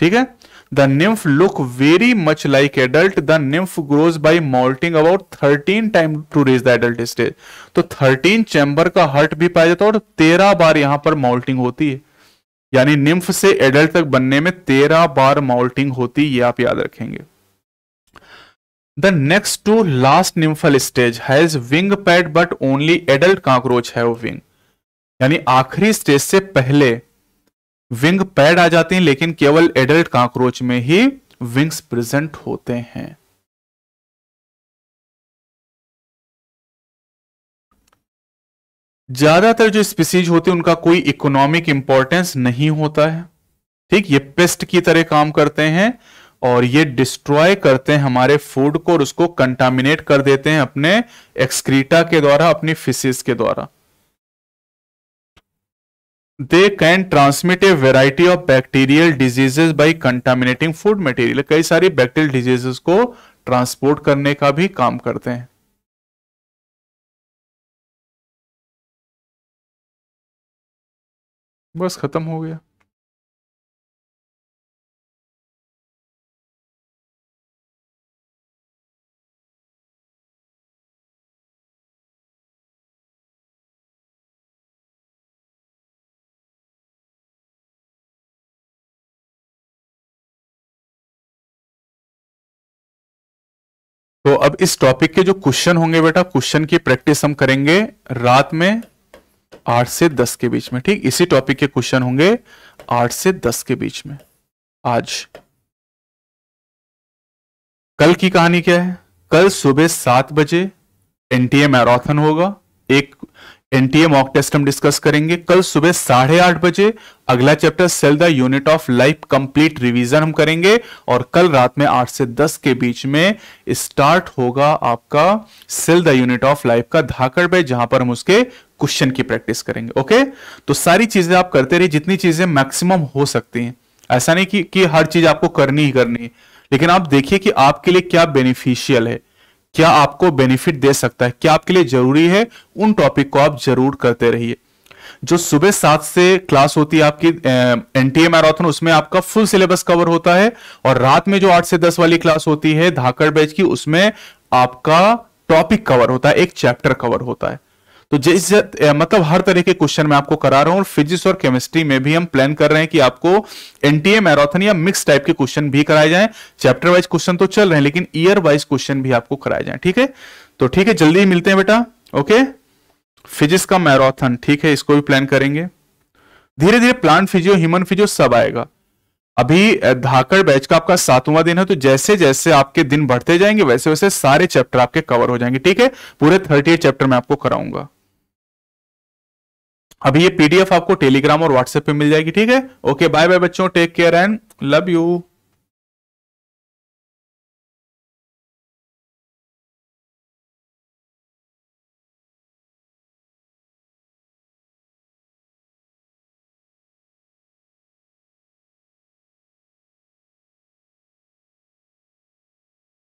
Speaker 2: ठीक है the nymph look very much like adult the nymph grows by moulting about thirteen time to reach the adult stage तो thirteen chamber का heart भी पाया जाता है और तेरह बार यहां पर मोल्टिंग होती है यानी निम्फ से एडल्ट तक बनने में तेरह बार मोल्टिंग होती है ये आप याद रखेंगे the next to last nymphal stage has wing pad but only adult cockroach है विंग यानी आखिरी स्टेज से पहले विंग पैड आ जाते हैं लेकिन
Speaker 1: केवल एडल्ट काक्रोच में ही विंग्स प्रेजेंट होते हैं ज्यादातर जो स्पीसीज होती है उनका कोई इकोनॉमिक इंपॉर्टेंस नहीं होता है ठीक ये
Speaker 2: पेस्ट की तरह काम करते हैं और ये डिस्ट्रॉय करते हैं हमारे फूड को और उसको कंटामिनेट कर देते हैं अपने एक्सक्रीटा के द्वारा अपनी फिशिस के द्वारा they can transmit a variety of bacterial diseases by contaminating food material कई सारी बैक्टीरियल डिजीजेस को ट्रांसपोर्ट करने
Speaker 1: का भी काम करते हैं बस खत्म हो गया अब इस टॉपिक के जो क्वेश्चन होंगे बेटा क्वेश्चन की प्रैक्टिस हम करेंगे रात में
Speaker 2: आठ से दस के बीच में ठीक इसी टॉपिक के क्वेश्चन होंगे आठ से दस के बीच में आज कल की कहानी क्या है कल सुबह सात बजे एनटीए मैराथन होगा एक एनटीए मॉक टेस्ट हम डिस्कस करेंगे कल सुबह साढ़े आठ बजे अगला chapter cell the unit of life complete revision हम करेंगे और कल रात में आठ से दस के बीच में स्टार्ट होगा आपका cell the unit of life का धाकड़ पे जहां पर हम उसके क्वेश्चन की प्रैक्टिस करेंगे ओके तो सारी चीजें आप करते रहिए जितनी चीजें मैक्सिमम हो सकती हैं ऐसा नहीं कि, कि हर चीज आपको करनी ही करनी है लेकिन आप देखिए कि आपके लिए क्या बेनिफिशियल है क्या आपको बेनिफिट दे सकता है क्या आपके लिए जरूरी है उन टॉपिक को आप जरूर करते रहिए जो सुबह सात से क्लास होती है आपकी एनटीए मैराथन उसमें आपका फुल सिलेबस कवर होता है और रात में जो आठ से दस वाली क्लास होती है धाकड़ बैच की उसमें आपका टॉपिक कवर होता है एक चैप्टर कवर होता है तो जिस मतलब हर तरह के क्वेश्चन मैं आपको करा रहा हूं और फिजिक्स और केमिस्ट्री में भी हम प्लान कर रहे हैं कि आपको एनटीए मैराथन या मिक्स टाइप के क्वेश्चन भी कराए जाए चैप्टर वाइज क्वेश्चन तो चल रहे हैं लेकिन ईयर वाइज क्वेश्चन भी आपको कराए जाए ठीक है तो ठीक है जल्दी मिलते हैं बेटा ओके फिजिक्स का मैराथन ठीक है इसको भी प्लान करेंगे धीरे धीरे प्लांट फिजियो ह्यूमन फिजियो सब आएगा अभी धाकड़ बैच का आपका सातवां दिन है तो जैसे जैसे आपके दिन बढ़ते जाएंगे वैसे वैसे सारे चैप्टर आपके कवर हो जाएंगे ठीक है पूरे थर्टी चैप्टर में आपको कराऊंगा
Speaker 1: अभी ये पीडीएफ आपको टेलीग्राम और व्हाट्सएप पे मिल जाएगी ठीक है ओके बाय बाय बच्चों take care and love you